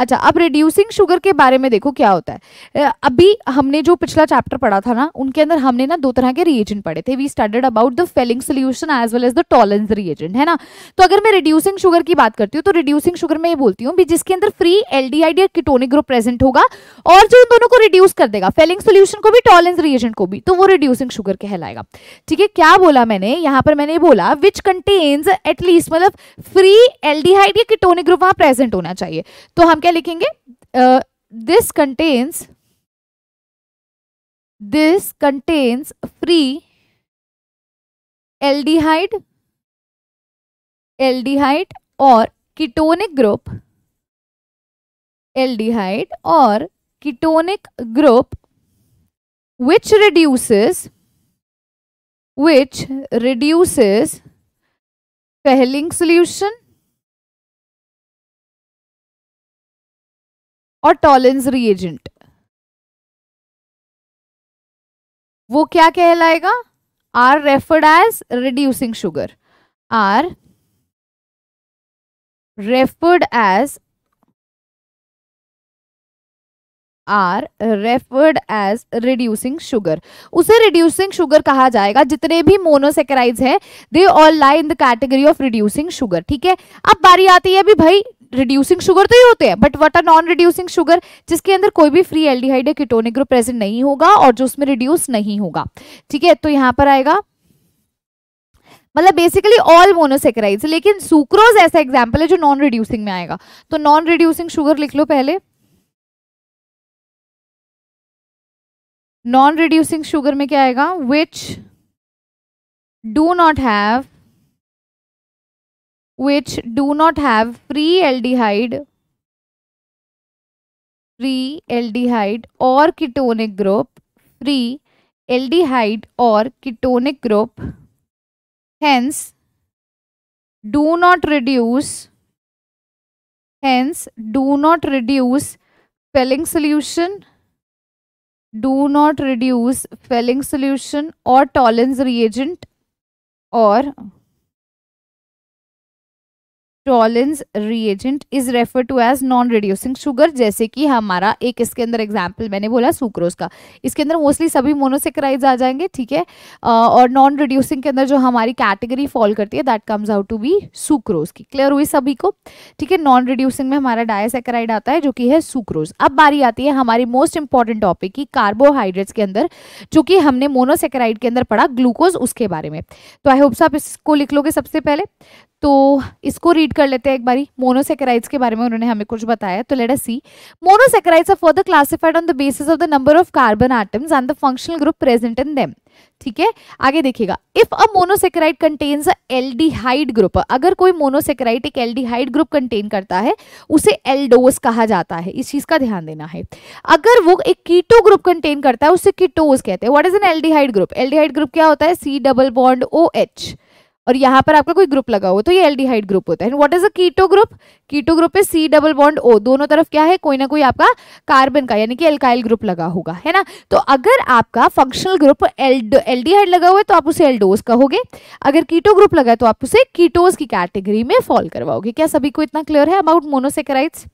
अच्छा अब रिड्यूसिंग शुगर के बारे में देखो क्या होता है अभी हमने जो पिछला चैप्टर पढ़ा था ना उनके अंदर हमने ना दो तरह के रिएजेंट पढ़े थे we studied about the Fehling solution as well as the Tollens reagent है ना तो अगर मैं रिड्यूसिंग शुगर की बात करती हूँ तो रिड्यूसिंग शुगर में ये बोलती हूँ जिसके अंदर free aldehyde ketonic group present होगा और जो उन दोनों को रिड्यूस कर देगा फेलिंग सोल्यूशन को भी टॉलेंस रिएजेंट को भी तो वो रिड्यूसिंग शुगर कहलाएगा ठीक है क्या बोला मैंने यहाँ पर मैंने बोला विच कंटेन्स एटलीस्ट मतलब फ्री एल्डिहाइड या किटोनिक ग्रुप वहां प्रेजेंट होना चाहिए तो हम क्या लिखेंगे this contains this contains free aldehyde aldehyde और किटोनिक ग्रुप एल्डिहाइड और ketonic group which reduces which reduces Fehling solution और टॉलेंस रिएजेंट वो क्या कहलाएगा are referred as reducing sugar are referred as are referred as reducing sugar उसे रिड्यूसिंग शुगर कहा जाएगा जितने भी मोनोसेकेराइड्स हैं they all line the category of reducing sugar ठीक है अब बारी आती है भी भाई रिड्यूसिंग शुगर तो ही होते हैं but what are non reducing sugar जिसके अंदर कोई भी फ्री एल्डिहाइड या कीटोनिक ग्रुप प्रेजेंट नहीं होगा और जो उसमें रिड्यूस नहीं होगा ठीक है तो यहां पर आएगा मतलब बेसिकली ऑल मोनोसेकेराइड्स लेकिन सुक्रोज ऐसा एग्जाम्पल है जो नॉन रिड्यूसिंग में आएगा तो नॉन रिड्यूसिंग शुगर लिख लो पहले नॉन रिड्यूसिंग शुगर में क्या आएगा which do not have which do not have free aldehyde free hide और किटोनिक ग्रुप फ्री हाइड और ketonic group hence do not reduce hence do not reduce spelling solution do not reduce Felling solution or Tollens reagent or Tollens reagent is refer to as non reducing sugar जैसे कि हमारा एक इसके अंदर एग्जाम्पल मैंने बोला सुक्रोज का इसके अंदर मोस्टली सभी मोनोसेक्राइज आ जाएंगे ठीक है और नॉन रिड्यूसिंग के अंदर जो हमारी कैटेगरी फॉल करती है that comes out to be sucrose की क्लियर हुई सभी को ठीक है नॉन रिड्यूसिंग में हमारा डायसेक्राइड आता है जो कि है सुक्रोज अब बारी आती है हमारी मोस्ट इंपॉर्टेंट टॉपिक की कार्बोहाइड्रेट्स के अंदर जो कि हमने मोनोसेक्राइड के अंदर पढ़ा ग्लूकोज उसके बारे में तो आई होप्स आप इसको लिख लोगे सबसे पहले तो इसको रीड कर लेते हैं एक बारी मोनोसेकेराइड्स के बारे में उन्होंने हमें कुछ बताया तो let us see monosaccharides are further classified on the basis of the number of carbon atoms and the functional group present in them ठीक है आगे देखिएगा if a monosaccharide contains a aldehyde group अगर कोई मोनोसेकेराइड एक एल्डिहाइड ग्रुप कंटेन करता है उसे एल्डोस कहा जाता है इस चीज का ध्यान देना है अगर वो एक कीटो ग्रुप कंटेन करता है उसे कीटोज कहते हैं what is an aldehyde group aldehyde group क्या होता है C double bond O H और यहाँ पर आपका कोई ग्रुप लगा हुआ तो ये एल्डिहाइड ग्रुप होता है what is a keto group keto group है सी डबल बॉन्ड ओ दोनों तरफ क्या है कोई ना कोई आपका कार्बन का यानी कि एल्काइल ग्रुप लगा होगा है ना तो अगर आपका फंक्शनल ग्रुप एल्डिहाइड लगा हुआ है तो आप उसे एल्डोज कहोगे अगर कीटो ग्रुप लगा है तो आप उसे कीटोज की कैटेगरी में फॉल करवाओगे क्या सभी को इतना क्लियर है अबाउट मोनोसेकराइट्स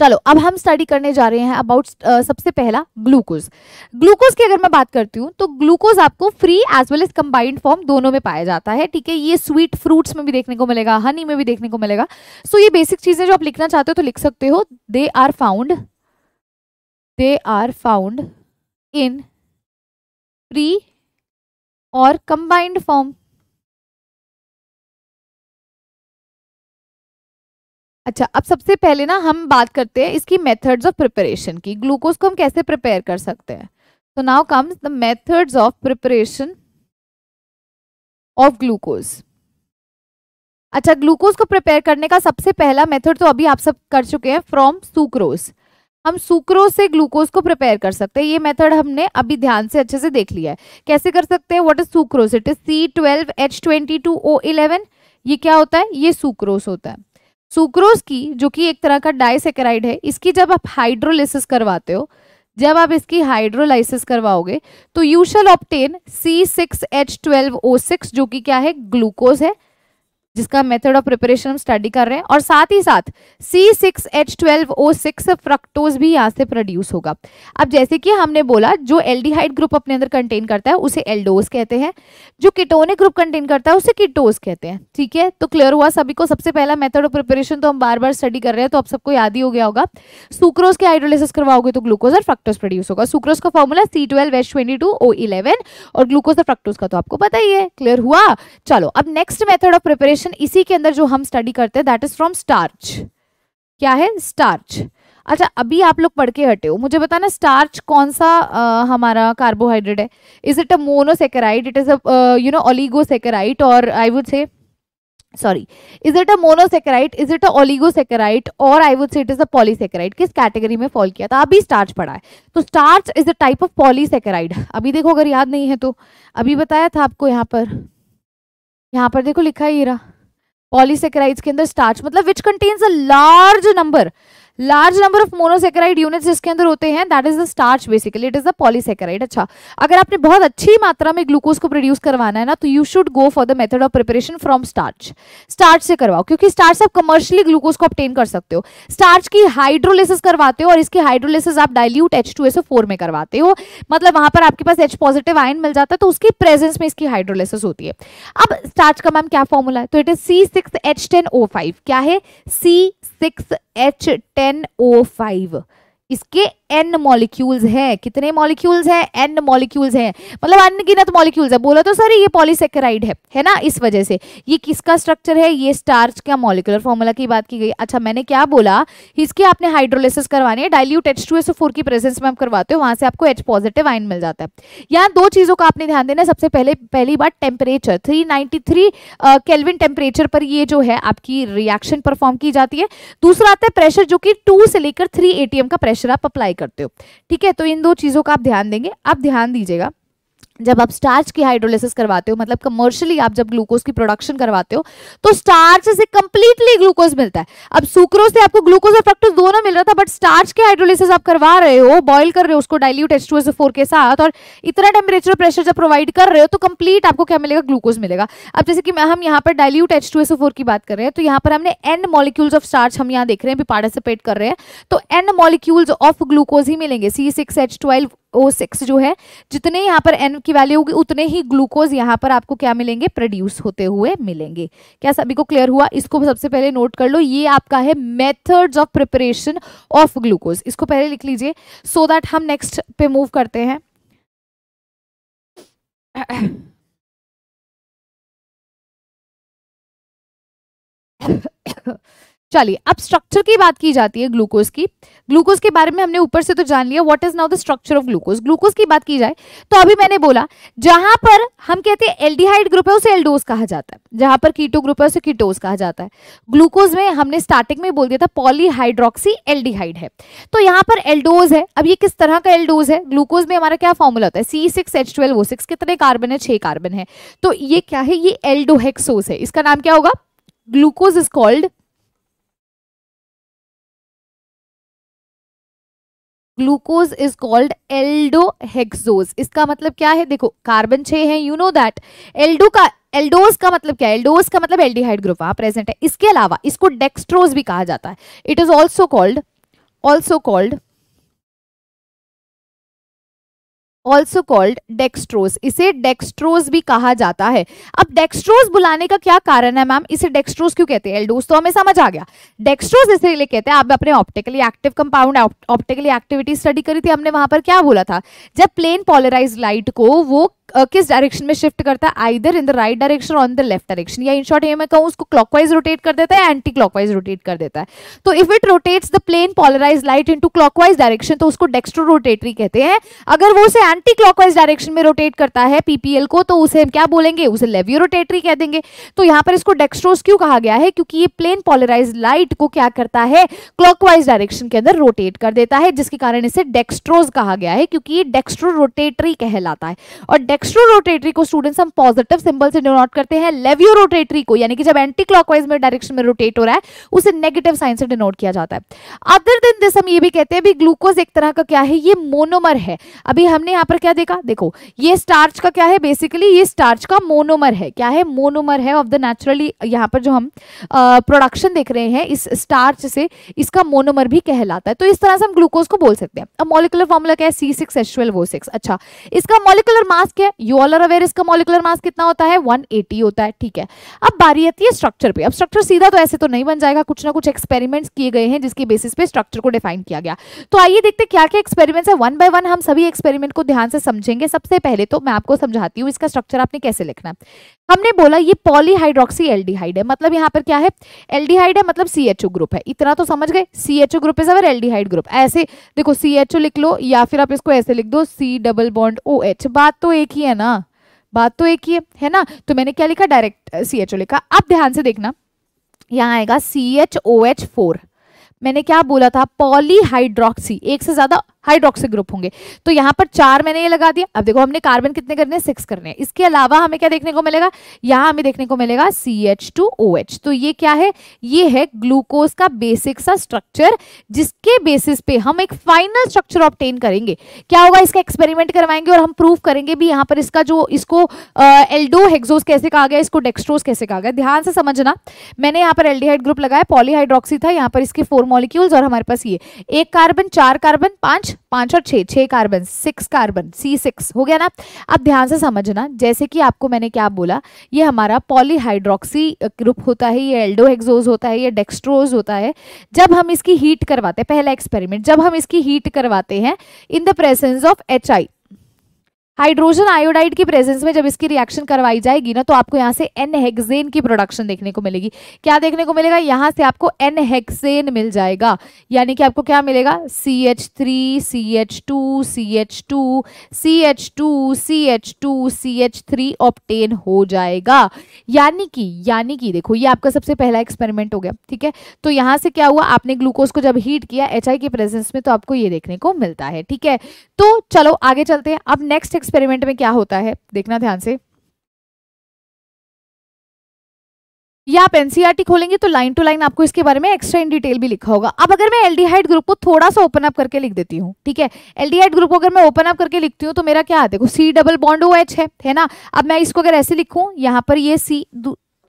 चलो अब हम स्टडी करने जा रहे हैं अबाउट uh, सबसे पहला ग्लूकोज ग्लूकोज की अगर मैं बात करती हूँ तो ग्लूकोज आपको free as well as combined form दोनों में पाया जाता है ठीक है ये स्वीट फ्रूट्स में भी देखने को मिलेगा हनी में भी देखने को मिलेगा सो so, ये बेसिक चीजें जो आप लिखना चाहते हो तो लिख सकते हो they are found they are found in free और कंबाइंड फॉर्म अच्छा अब सबसे पहले ना हम बात करते हैं इसकी मेथड्स ऑफ प्रिपरेशन की ग्लूकोज को हम कैसे प्रिपेयर कर सकते हैं तो now comes the methods of preparation of glucose अच्छा ग्लूकोज को प्रिपेयर करने का सबसे पहला मेथड तो अभी आप सब कर चुके हैं फ्रॉम सुक्रोज हम सुक्रोज से ग्लूकोज को प्रिपेयर कर सकते हैं ये मेथड हमने अभी ध्यान से अच्छे से देख लिया है कैसे कर सकते हैं what is sucrose it is C twelve H twenty two O eleven ये क्या होता है ये सुक्रोज होता है सुक्रोज की जो कि एक तरह का डाइसेकेराइड है इसकी जब आप हाइड्रोलिसिस करवाते हो जब आप इसकी हाइड्रोलाइसिस करवाओगे तो you shall obtain C six H twelve O six जो कि क्या है ग्लूकोज है जिसका मेथड ऑफ प्रिपरेशन हम स्टडी कर रहे हैं और साथ ही साथ C six H twelve O six fructose भी यहाँ से प्रोड्यूस होगा अब जैसे कि हमने बोला जो एल्डिहाइड ग्रुप अपने अंदर कंटेन करता है उसे एल्डोज कहते हैं जो किटोनिक ग्रुप कंटेन करता है उसे किटोज कहते हैं ठीक है तो क्लियर हुआ सभी को सबसे पहला मेथड ऑफ प्रिपरेशन तो हम बार बार स्टडी कर रहे हैं तो आप सबको याद ही हो गया होगा सुक्रोज के हाइड्रोलिस करवाओगे तो ग्लूकोज और फ्रक्टोज प्रोड्यूस होगा सुक्रोज का formula C twelve H twenty two O eleven और ग्लूकोज और फ्रक्टोज का तो आपको पता ही है क्लियर हुआ चलो अब next method of preparation question इसी के अंदर जो हम स्टडी करते हैं दैट इज फ्रॉम स्टार्च क्या है स्टार्च अच्छा अभी आप लोग पढ़ के हटे हो मुझे बताना स्टार्च कौन सा आ, हमारा कार्बोहाइड्रेट है is it a monosaccharide it is a you know oligosaccharide और I would say sorry is it a monosaccharide is it a oligosaccharide और I would say it is a polysaccharide किस कैटेगरी में फॉल किया था अभी स्टार्च पढ़ा है तो starch is a type of polysaccharide अभी देखो अगर याद नहीं है तो अभी बताया था आपको यहाँ पर यहाँ पर देखो लिखा ही रहा पॉलीसेक्राइड्स के अंदर स्टार्च मतलब which contains a large number large number of monosaccharide units इसके अंदर होते हैं that is the starch basically it is the polysaccharide अच्छा अगर आपने बहुत अच्छी मात्रा में ग्लूकोज को प्रोड्यूस करवाना है ना तो you should go for the method of preparation from starch starch से करवाओ क्योंकि स्टार्च आप कमर्शियली ग्लूकोज को ऑप्टेन कर सकते हो स्टार्च की हाइड्रोलिसिस करवाते हो और इसकी हाइड्रोलिसिस आप डायल्यूट एच टू में करवाते हो मतलब वहां पर आपके पास एच पॉजिटिव आयन मिल जाता है तो उसकी प्रेजेंस में इसकी हाइड्रोलिसिस होती है अब स्टार्च का मैम क्या फॉर्मूला है तो it is C six H ten O five क्या है सी सिक्स H10O5 इसके एन मॉलिक्यूल्स हैं कितने मॉलिक्यूल्स हैं एन मॉलिक्यूल्स हैं मतलब अनगिनत मॉलिक्यूल्स है बोला तो सर ये पॉलीसेकेराइड है है ना इस वजह से ये किसका स्ट्रक्चर है ये स्टार्च का मॉलिकुलर फॉर्मूला की बात की गई अच्छा मैंने क्या बोला इसके आपने हाइड्रोलिसिस करवाने dilute H two S four की प्रेजेंस में आप करवाते हो वहां से आपको एच पॉजिटिव आइन मिल जाता है यहाँ दो चीज़ों का आपने ध्यान देना सबसे पहले पहली बार temperature three ninety three kelvin temperature पर ये जो है आपकी रिएक्शन परफॉर्म की जाती है दूसरा आता है प्रेशर जो कि टू से लेकर थ्री एटीएम का प्रेशर प्रेशर आप अप्लाई करते हो ठीक है तो इन दो चीज़ों का आप ध्यान देंगे आप ध्यान दीजिएगा जब आप स्टार्च की हाइड्रोलिसिस करवाते हो मतलब कमर्शियली आप जब ग्लूकोज की प्रोडक्शन करवाते हो तो स्टार्च से कंप्लीटली ग्लूकोज मिलता है अब सुक्रोज से आपको ग्लूकोज और फ्रक्टोज दोनों मिल रहा था बट स्टार्च के हाइड्रोलिसिस आप करवा रहे हो बॉयल कर रहे हो उसको डाइल्यूट एच के साथ और इतना टेम्परेचर प्रेशर जब प्रोवाइड कर रहे हो तो कंप्लीट आपको क्या मिलेगा ग्लूकोज मिलेगा अब जैसे कि हम यहाँ पर डायल्यूट एच की बात कर रहे हैं तो यहाँ पर हमने एन मॉलिक्यूल्स ऑफ स्टार्च हम यहाँ देख रहे हैं भी पार्टिसिपेट कर रहे हैं तो एन मॉलिक्यूल्स ऑफ ग्लूकोज ही मिलेंगे C six H twelve O six जो है जितने यहाँ पर एन की वैल्यू होगी उतने ही ग्लूकोज यहाँ पर आपको क्या मिलेंगे प्रोड्यूस होते हुए मिलेंगे क्या सभी को क्लियर हुआ इसको सबसे पहले नोट कर लो ये आपका है methods of preparation of glucose इसको पहले लिख लीजिए सो so दैट हम नेक्स्ट पे मूव करते हैं चलिए अब स्ट्रक्चर की बात की जाती है ग्लूकोज की ग्लूकोज के बारे में हमने ऊपर से तो जान लिया what is now the structure of glucose glucose की बात की जाए तो अभी मैंने बोला जहां पर हम कहते हैं एल्डिहाइड ग्रुप है उसे एल्डोज कहा जाता है जहां पर कीटो ग्रुप है उसे कीटोज कहा जाता है ग्लूकोज में हमने स्टार्टिंग में बोल दिया था पॉलीहाइड्रोक्सी एल्डिहाइड है तो यहाँ पर एल्डोज है अब ये किस तरह का एल्डोज है ग्लूकोज में हमारा क्या फॉर्मूला होता है सी सिक्स एच कितने कार्बन है छह कार्बन है तो ये क्या है ये एल्डोहेक्सोज है इसका नाम क्या होगा glucose is called glucose is called aldohexose इसका मतलब क्या है देखो कार्बन छः है यू नो दैट एल्डो का एल्डोज का मतलब क्या है एल्डोज का मतलब एल्डिहाइड ग्रुप वहां प्रेजेंट है इसके अलावा इसको डेक्स्ट्रोज भी कहा जाता है it is also called also called also called dextrose इसे डेक्स्ट्रोज भी कहा जाता है अब डेक्स्ट्रोज बुलाने का क्या कारण है मैम इसे डेक्स्ट्रोज क्यों कहते हैं एल्डोज तो हमें समझ आ गया डेक्स्ट्रोज इसलिए कहते हैं आप अपने optically active compound optically activity study करी थी हमने वहां पर क्या बोला था जब प्लेन पॉलराइज लाइट को वो uh, किस डायरेक्शन में शिफ्ट करता है either in the right direction on the left direction या इन शॉर्ट ये मैं कहूँ उसको क्लॉकवाइज रोटेट कर देता है एंटी क्लॉकवाइज रोटेट कर देता है तो if it rotates the plane polarise light into clockwise direction तो उसको डेक्स्ट्रो रोटेटरी कहते हैं अगर वो उसे एंटी क्लॉकवाइज डायरेक्शन में रोटेट करता है पीपीएल को तो उसे हम क्या बोलेंगे उसे लेव्यू रोटेटरी कह देंगे तो यहाँ पर इसको डेक्स्ट्रोस क्यों कहा गया है क्योंकि ये प्लेन पॉलराइज लाइट को क्या करता है क्लॉकवाइज डायरेक्शन के अंदर रोटेट कर देता है जिसके कारण इसे डेक्स्ट्रोज कहा गया है क्योंकि ये डेक्स्ट्रो रोटेटरी कहलाता है और डेक्स्ट्रो रोटेटरी को स्टूडेंट्स हम पॉजिटिव सिंबल से डिनोट करते हैं लेवियो रोटेटरी को यानी कि जब एंटी क्लॉकवाइज में डायरेक्शन में रोटेट हो रहा है उसे नेगेटिव साइन से डिनोट किया जाता है अदर देन दिस हम ये भी कहते हैं ग्लूकोज एक तरह का क्या है ये मोनोमर है अभी हमने यहाँ पर क्या देखा देखो ये स्टार्च का क्या है बेसिकली ये स्टार्च का मोनोमर है क्या है मोनोमर है ऑफ द नेचुरली यहाँ पर जो हम प्रोडक्शन देख रहे हैं इस स्टार्च से इसका मोनोमर भी कहलाता है तो इस तरह से हम ग्लूकोज को बोल सकते हैं अब मॉलिकुलर फॉर्मूला क्या है सी सिक्स अच्छा इसका मॉलिकुलर मास है यू ऑल आर अवेयर इसका मोलिकुलर मास कितना होता है 180 होता है ठीक है अब बारी आती है स्ट्रक्चर पे अब स्ट्रक्चर सीधा तो ऐसे तो नहीं बन जाएगा कुछ ना कुछ एक्सपेरिमेंट्स किए गए हैं जिसके बेसिस पे स्ट्रक्चर को डिफाइन किया गया तो आइए देखते क्या क्या एक्सपेरिमेंट्स है वन बाय वन हम सभी एक्सपेरिमेंट को ध्यान से समझेंगे सबसे पहले तो मैं आपको समझाती हूँ इसका स्ट्रक्चर आपने कैसे लिखना हमने बोला ये पॉलीहाइड्रोक्सी एल्डिहाइड है मतलब यहाँ पर क्या है एल्डिहाइड है मतलब सी ग्रुप है इतना तो समझ गए C H group is our aldehyde group ऐसे देखो सी लिख लो या फिर आप इसको ऐसे लिख दो C double bond O H बात तो एक एक ही है ना बात तो एक ही है है ना तो मैंने क्या लिखा डायरेक्ट सी एच ओ लिखा आप ध्यान से देखना यहाँ आएगा C H O H four मैंने क्या बोला था पॉलीहाइड्रोक्सी एक से ज्यादा हाइड्रोक्सिक ग्रुप होंगे तो यहाँ पर चार मैंने ये लगा दिया अब देखो हमने कार्बन कितने करने हैं सिक्स करने हैं इसके अलावा हमें क्या देखने को मिलेगा यहाँ हमें देखने को मिलेगा C H two O H तो ये क्या है ये है ग्लूकोज का बेसिक सा स्ट्रक्चर जिसके बेसिस पे हम एक फाइनल स्ट्रक्चर ऑप्टेन करेंगे क्या होगा इसका एक्सपेरिमेंट करवाएंगे और हम प्रूव करेंगे भी यहाँ पर इसका जो इसको एल्डो हेक्सोज कैसे कहा गया इसको डेक्सट्रोस कैसे कहा गया ध्यान से समझना मैंने यहाँ पर एल्डीहाइड ग्रुप लगाया पॉलीहाइड्रोक्सी था यहाँ पर इसके फोर मॉलिक्यूल्स और हमारे पास ये एक कार्बन चार कार्बन पांच पांच और छह छह carbon six carbon C six हो गया ना अब ध्यान से समझना जैसे कि आपको मैंने क्या बोला ये हमारा पॉलीहाइड्रोक्सी ग्रुप होता है ये एल्डोहेक्सोज होता है ये डेक्स्ट्रोज होता है जब हम इसकी हीट करवाते हैं पहला एक्सपेरिमेंट जब हम इसकी हीट करवाते हैं in the presence of H hydrogen iodide की प्रेजेंस में जब इसकी रिएक्शन करवाई जाएगी ना तो आपको यहाँ से एन हेक्सेन की प्रोडक्शन देखने को मिलेगी क्या देखने को मिलेगा यहाँ से आपको एन हेक्सेन मिल जाएगा यानी कि आपको क्या मिलेगा C H three C H two C H two C H two C H two C H three ऑप्टेन हो जाएगा यानी कि यानी कि देखो ये आपका सबसे पहला एक्सपेरिमेंट हो गया ठीक है तो यहाँ से क्या हुआ आपने ग्लूकोज को जब हीट किया एच की प्रेजेंस में तो आपको ये देखने को मिलता है ठीक है तो चलो आगे चलते हैं अब नेक्स्ट एक्सपेरिमेंट में क्या होता है देखना ध्यान से या आप एनसीईआरटी e खोलेंगे तो लाइन टू लाइन आपको इसके बारे में एक्स्ट्रा इन डिटेल भी लिखा होगा अब अगर मैं एल्डिहाइड ग्रुप को थोड़ा सा ओपन अप करके लिख देती हूँ ठीक है एल्डिहाइड ग्रुप को अगर मैं ओपन अप करके लिखती हूँ तो मेरा क्या है देखो C double bond O H है है ना अब मैं इसको अगर ऐसे लिखूँ यहाँ पर ये सी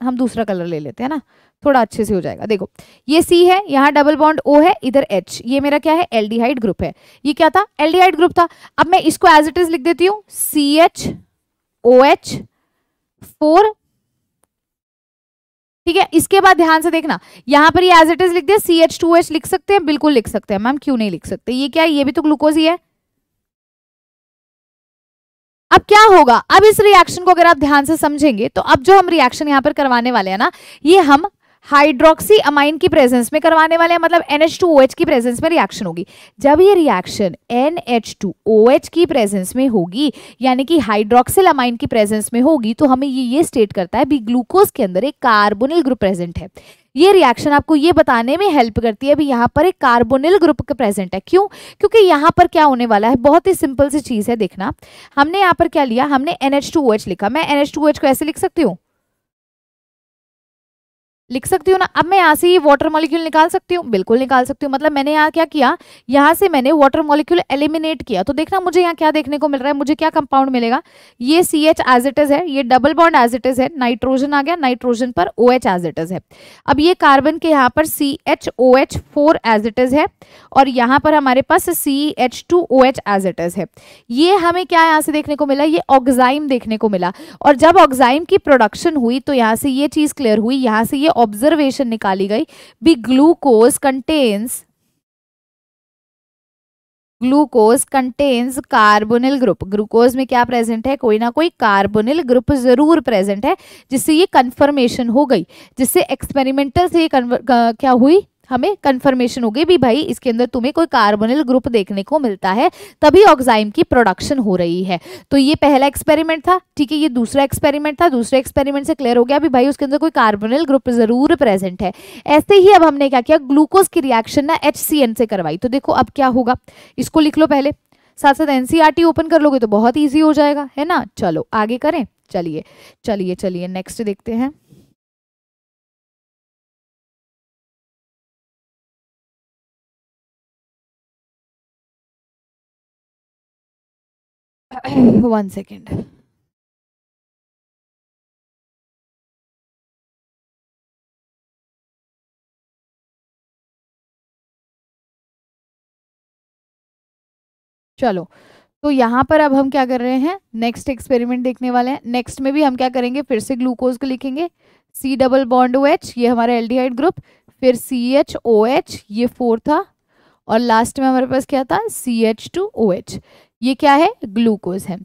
हम दूसरा कलर ले लेते हैं ना थोड़ा अच्छे से हो जाएगा देखो ये सी है यहाँ डबल बॉन्ड ओ है इधर एच ये मेरा क्या है एल ग्रुप है ये क्या था एल ग्रुप था अब मैं इसको एज इट इज लिख देती हूँ C H O H four ठीक है इसके बाद ध्यान से देखना यहाँ पर ये एज इट इज लिख दिया सी एच टू एच लिख सकते हैं बिल्कुल लिख सकते हैं मैम क्यों नहीं लिख सकते ये क्या है ये भी तो ग्लूकोज ही है अब क्या होगा अब इस रिएक्शन को अगर आप ध्यान से समझेंगे तो अब जो हम रिएक्शन यहाँ पर करवाने वाले हैं ना ये हम हाइड्रोक्सी अमाइन की प्रेजेंस में करवाने वाले हैं मतलब NH2OH की प्रेजेंस में रिएक्शन होगी जब ये रिएक्शन NH2OH की प्रेजेंस में होगी यानी कि हाइड्रोक्सिल अमाइन की प्रेजेंस में होगी तो हमें ये ये स्टेट करता है भी ग्लूकोज के अंदर एक कार्बोनिल ग्रुप प्रेजेंट है ये रिएक्शन आपको ये बताने में हेल्प करती है अभी यहाँ पर एक कार्बोनिल ग्रुप का प्रेजेंट है क्यों क्योंकि यहाँ पर क्या होने वाला है बहुत ही सिंपल सी चीज़ है देखना हमने यहाँ पर क्या लिया हमने एन लिखा मैं एन को ऐसे लिख सकती हूँ लिख सकती हूँ ना अब मैं यहाँ से ये वाटर मॉलिक्यूल निकाल सकती हूँ बिल्कुल निकाल सकती हूँ मतलब मैंने यहाँ क्या किया यहाँ से मैंने वाटर मॉलिक्यूल एलिमिनेट किया तो देखना मुझे यहाँ क्या देखने को मिल रहा है मुझे क्या कंपाउंड मिलेगा ये C H as it is है ये double bond as it is है नाइट्रोजन आ गया नाइट्रोजन पर O H as it is है अब ये कार्बन के यहाँ पर C H O H four as it is है और यहाँ पर हमारे पास C H two O H as it is है ये हमें क्या यहाँ से देखने को मिला ये ऑक्साइम देखने को मिला और जब ऑक्साइम की प्रोडक्शन हुई तो यहाँ से ये चीज क्लियर हुई यहाँ से ये ऑब्जर्वेशन निकाली गई भी glucose contains glucose contains carbonyl group glucose में क्या प्रेजेंट है कोई ना कोई कार्बोनिल ग्रुप जरूर प्रेजेंट है जिससे ये कंफर्मेशन हो गई जिससे एक्सपेरिमेंटल से ये क्या हुई हमें कंफर्मेशन होगी भी भाई इसके अंदर तुम्हें कोई कार्बोनिल ग्रुप देखने को मिलता है तभी ऑक्साइम की प्रोडक्शन हो रही है तो ये पहला एक्सपेरिमेंट था ठीक है ये दूसरा एक्सपेरिमेंट था दूसरे एक्सपेरिमेंट से क्लियर हो गया भी भाई उसके अंदर कोई कार्बोनिल ग्रुप जरूर प्रेजेंट है ऐसे ही अब हमने क्या किया ग्लूकोज की रिएक्शन ना एच से करवाई तो देखो अब क्या होगा इसको लिख लो पहले साथ साथ एनसीआरटी ओपन e कर लोगे तो बहुत ईजी हो जाएगा है ना चलो आगे करें चलिए चलिए चलिए नेक्स्ट देखते हैं वन सेकेंड चलो तो यहाँ पर अब हम क्या कर रहे हैं नेक्स्ट एक्सपेरिमेंट देखने वाले हैं नेक्स्ट में भी हम क्या करेंगे फिर से ग्लूकोज को लिखेंगे C double bond O H ये हमारा एल्डिहाइड ग्रुप फिर सी एच ओ एच ये फोर था और लास्ट में हमारे पास क्या था C H two O H ये क्या है ग्लूकोज है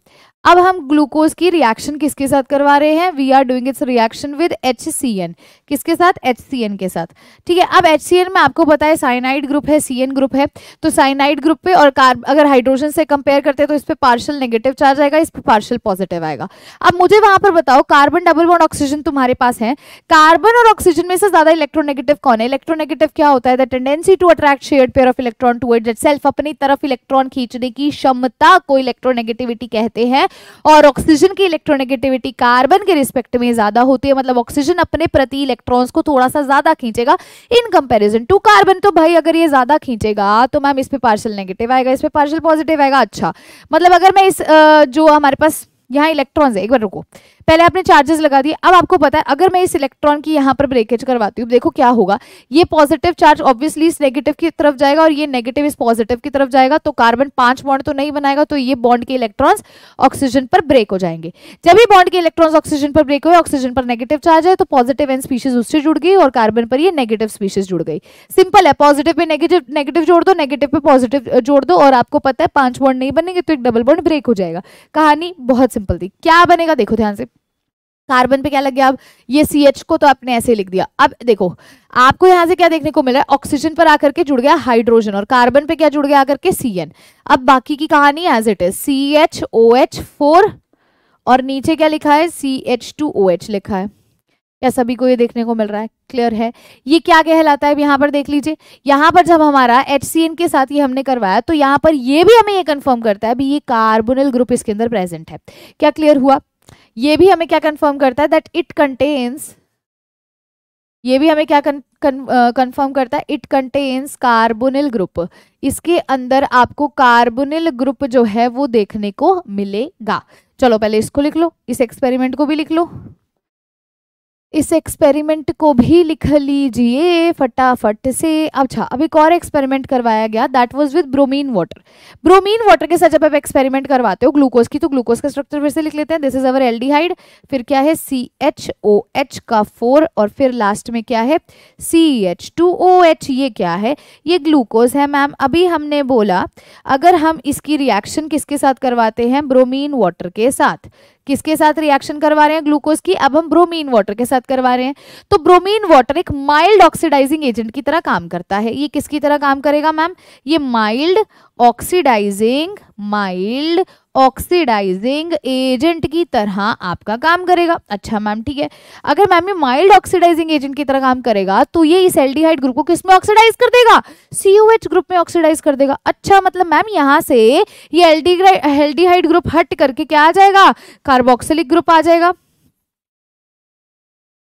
अब हम ग्लूकोज की रिएक्शन किसके साथ करवा रहे हैं we are doing its reaction with H C N किसके साथ एच सी एन के साथ ठीक है अब एच सी एन में आपको पता है साइनाइड ग्रुप है सी एन ग्रुप है तो साइनाइड ग्रुप पे और कार्ब अगर हाइड्रोजन से कंपेयर करते हैं तो इस पर पार्शल नेगेटिव चार्ज आएगा इस पर पार्शल पॉजिटिव आएगा अब मुझे वहां पर बताओ कार्बन डबल बॉन्ड ऑक्सीजन तुम्हारे पास है कार्बन और ऑक्सीजन में से ज्यादा इलेक्ट्रोनेगेटिव कौन है इलेक्ट्रोनेगेटिव क्या होता है the tendency to attract share pair of electron to itself अपनी तरफ इलेक्ट्रॉन खींचने की क्षमता को इलेक्ट्रोनेगेटिविटी कहते हैं और ऑक्सीजन की इलेक्ट्रोनेगेटिविटी कार्बन के रिस्पेक्ट में ज्यादा होती है मतलब ऑक्सीजन अपने प्रति इलेक्ट्रॉन्स को थोड़ा सा ज्यादा खींचेगा इन कंपेरिजन टू कार्बन तो भाई अगर ये ज्यादा खींचेगा तो मैम इस पर पार्शल नेगेटिव आएगा इस पर पार्शल पॉजिटिव आएगा अच्छा मतलब अगर मैं इस जो हमारे पास यहाँ इलेक्ट्रॉन्स है एक बार रुको पहले आपने चार्जेस लगा दिए अब आपको पता है अगर मैं इस इलेक्ट्रॉन की यहाँ पर ब्रेकेज करवाती हूँ देखो क्या होगा ये पॉजिटिव चार्ज ऑब्वियसली इस नेगेटिव की तरफ जाएगा और ये नेगेटिव इस पॉजिटिव की तरफ जाएगा तो कार्बन पांच बॉन्ड तो नहीं बनाएगा तो ये बॉन्ड के इलेक्ट्रॉन्स ऑक्सीजन पर ब्रेक हो जाएंगे जब ये बॉन्ड के इलेक्ट्रॉन्स ऑक्सीजन पर ब्रेक हुए ऑक्सीजन पर नेगेटिव चार्ज है तो पॉजिटिव एन स्पीशीज उससे जुड़ गई और कार्बन पर ये नेगेटिव स्पीशीज जुड़ गई सिंपल है पॉजिटिव पे नेगेटिव नेगेटिव जोड़ दो नेगेटिव पे पॉजिटिव जोड़ दो और आपको पता है पांच बॉन्ड नहीं बनेंगे तो एक डबल बॉन्ड ब्रेक हो जाएगा कहानी बहुत सिंपल थी क्या बनेगा देखो ध्यान से कार्बन पे क्या लग गया अब ये सी एच को तो आपने ऐसे लिख दिया अब देखो आपको यहां से क्या देखने को मिला है ऑक्सीजन पर आकर के जुड़ गया हाइड्रोजन और कार्बन पे क्या जुड़ गया आकर के सी एन अब बाकी की कहानी as it is C H O H four और नीचे क्या लिखा है C H two O H लिखा है क्या सभी को ये देखने को मिल रहा है क्लियर है ये क्या कहलाता है अब यहाँ पर देख लीजिए यहाँ पर जब हमारा एच के साथ ये हमने करवाया तो यहाँ पर ये भी हमें ये कंफर्म करता है भी ये कार्बोनिल ग्रुप इसके अंदर प्रेजेंट है क्या क्लियर हुआ ये भी हमें क्या कंफर्म करता है दैट इट कंटेन्स ये भी हमें क्या कंफर्म करता है इट कंटेन्स कार्बोनिल ग्रुप इसके अंदर आपको कार्बोनिल ग्रुप जो है वो देखने को मिलेगा चलो पहले इसको लिख लो इस एक्सपेरिमेंट को भी लिख लो इस एक्सपेरिमेंट को भी लिख लीजिए फटाफट से अच्छा अब एक और एक्सपेरिमेंट करवाया गया that was with bromine water bromine water के साथ जब आप एक्सपेरिमेंट करवाते हो ग्लूकोज की तो ग्लूकोज का स्ट्रक्चर फिर से लिख लेते हैं दिस इज अवर एल्डिहाइड फिर क्या है सी एच ओ एच का फोर और फिर लास्ट में क्या है C H two O H ये क्या है ये ग्लूकोज है मैम अभी हमने बोला अगर हम इसकी रिएक्शन किसके साथ करवाते हैं ब्रोमीन वाटर के साथ किसके साथ रिएक्शन करवा रहे हैं ग्लूकोज की अब हम ब्रोमीन वाटर के साथ करवा रहे हैं तो ब्रोमीन वाटर एक माइल्ड ऑक्सीडाइजिंग एजेंट की तरह काम करता है ये किसकी तरह काम करेगा मैम ये mild oxidising mild oxidising agent की तरह आपका काम करेगा अच्छा मैम ठीक है अगर मैम ये माइल्ड ऑक्सीडाइजिंग एजेंट की तरह काम करेगा तो ये इस एल्डिहाइड ग्रुप को किस में ऑक्सीडाइज कर देगा एच ग्रुप में ऑक्सीडाइज कर देगा अच्छा मतलब मैम यहाँ से ये एल्डिहाइड ग्रुप हट करके क्या आ जाएगा कार्बोक्सिलिक ग्रुप आ जाएगा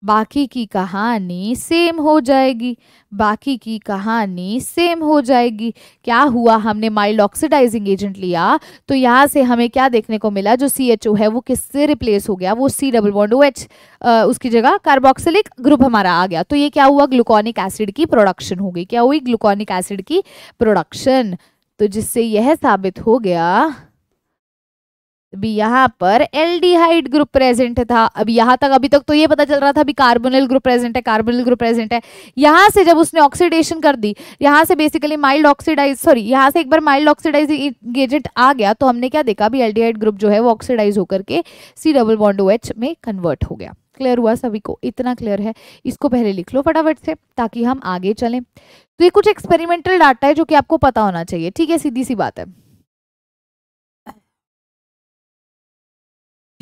बाकी की कहानी सेम हो जाएगी बाकी की कहानी सेम हो जाएगी क्या हुआ हमने माइल्ड ऑक्सीडाइजिंग एजेंट लिया तो यहाँ से हमें क्या देखने को मिला जो सी एच ओ है वो किससे रिप्लेस हो गया वो C double bond O H उसकी जगह कार्बोक्सिलिक ग्रुप हमारा आ गया तो ये क्या हुआ ग्लूकोनिक एसिड की प्रोडक्शन हो गई क्या हुई ग्लूकोनिक एसिड की प्रोडक्शन तो जिससे यह साबित हो गया भी यहाँ पर एल्डिहाइड ग्रुप प्रेजेंट था अब यहाँ तक अभी तक तो ये पता चल रहा था अभी कार्बोनिल ग्रुप प्रेजेंट है कार्बोनिल ग्रुप प्रेजेंट है यहाँ से जब उसने ऑक्सीडेशन कर दी यहाँ से बेसिकली माइल्ड ऑक्सीडाइज सॉरी यहाँ से एक बार माइल्ड ऑक्सीडाइज एजेंट आ गया तो हमने क्या देखा अभी एल्डिहाइड ग्रुप जो है वो ऑक्सीडाइज होकर के C double bond O H में कन्वर्ट हो गया क्लियर हुआ सभी को इतना क्लियर है इसको पहले लिख लो फटाफट से ताकि हम आगे चलें तो ये कुछ एक्सपेरिमेंटल डाटा है जो कि आपको पता होना चाहिए ठीक है सीधी सी बात है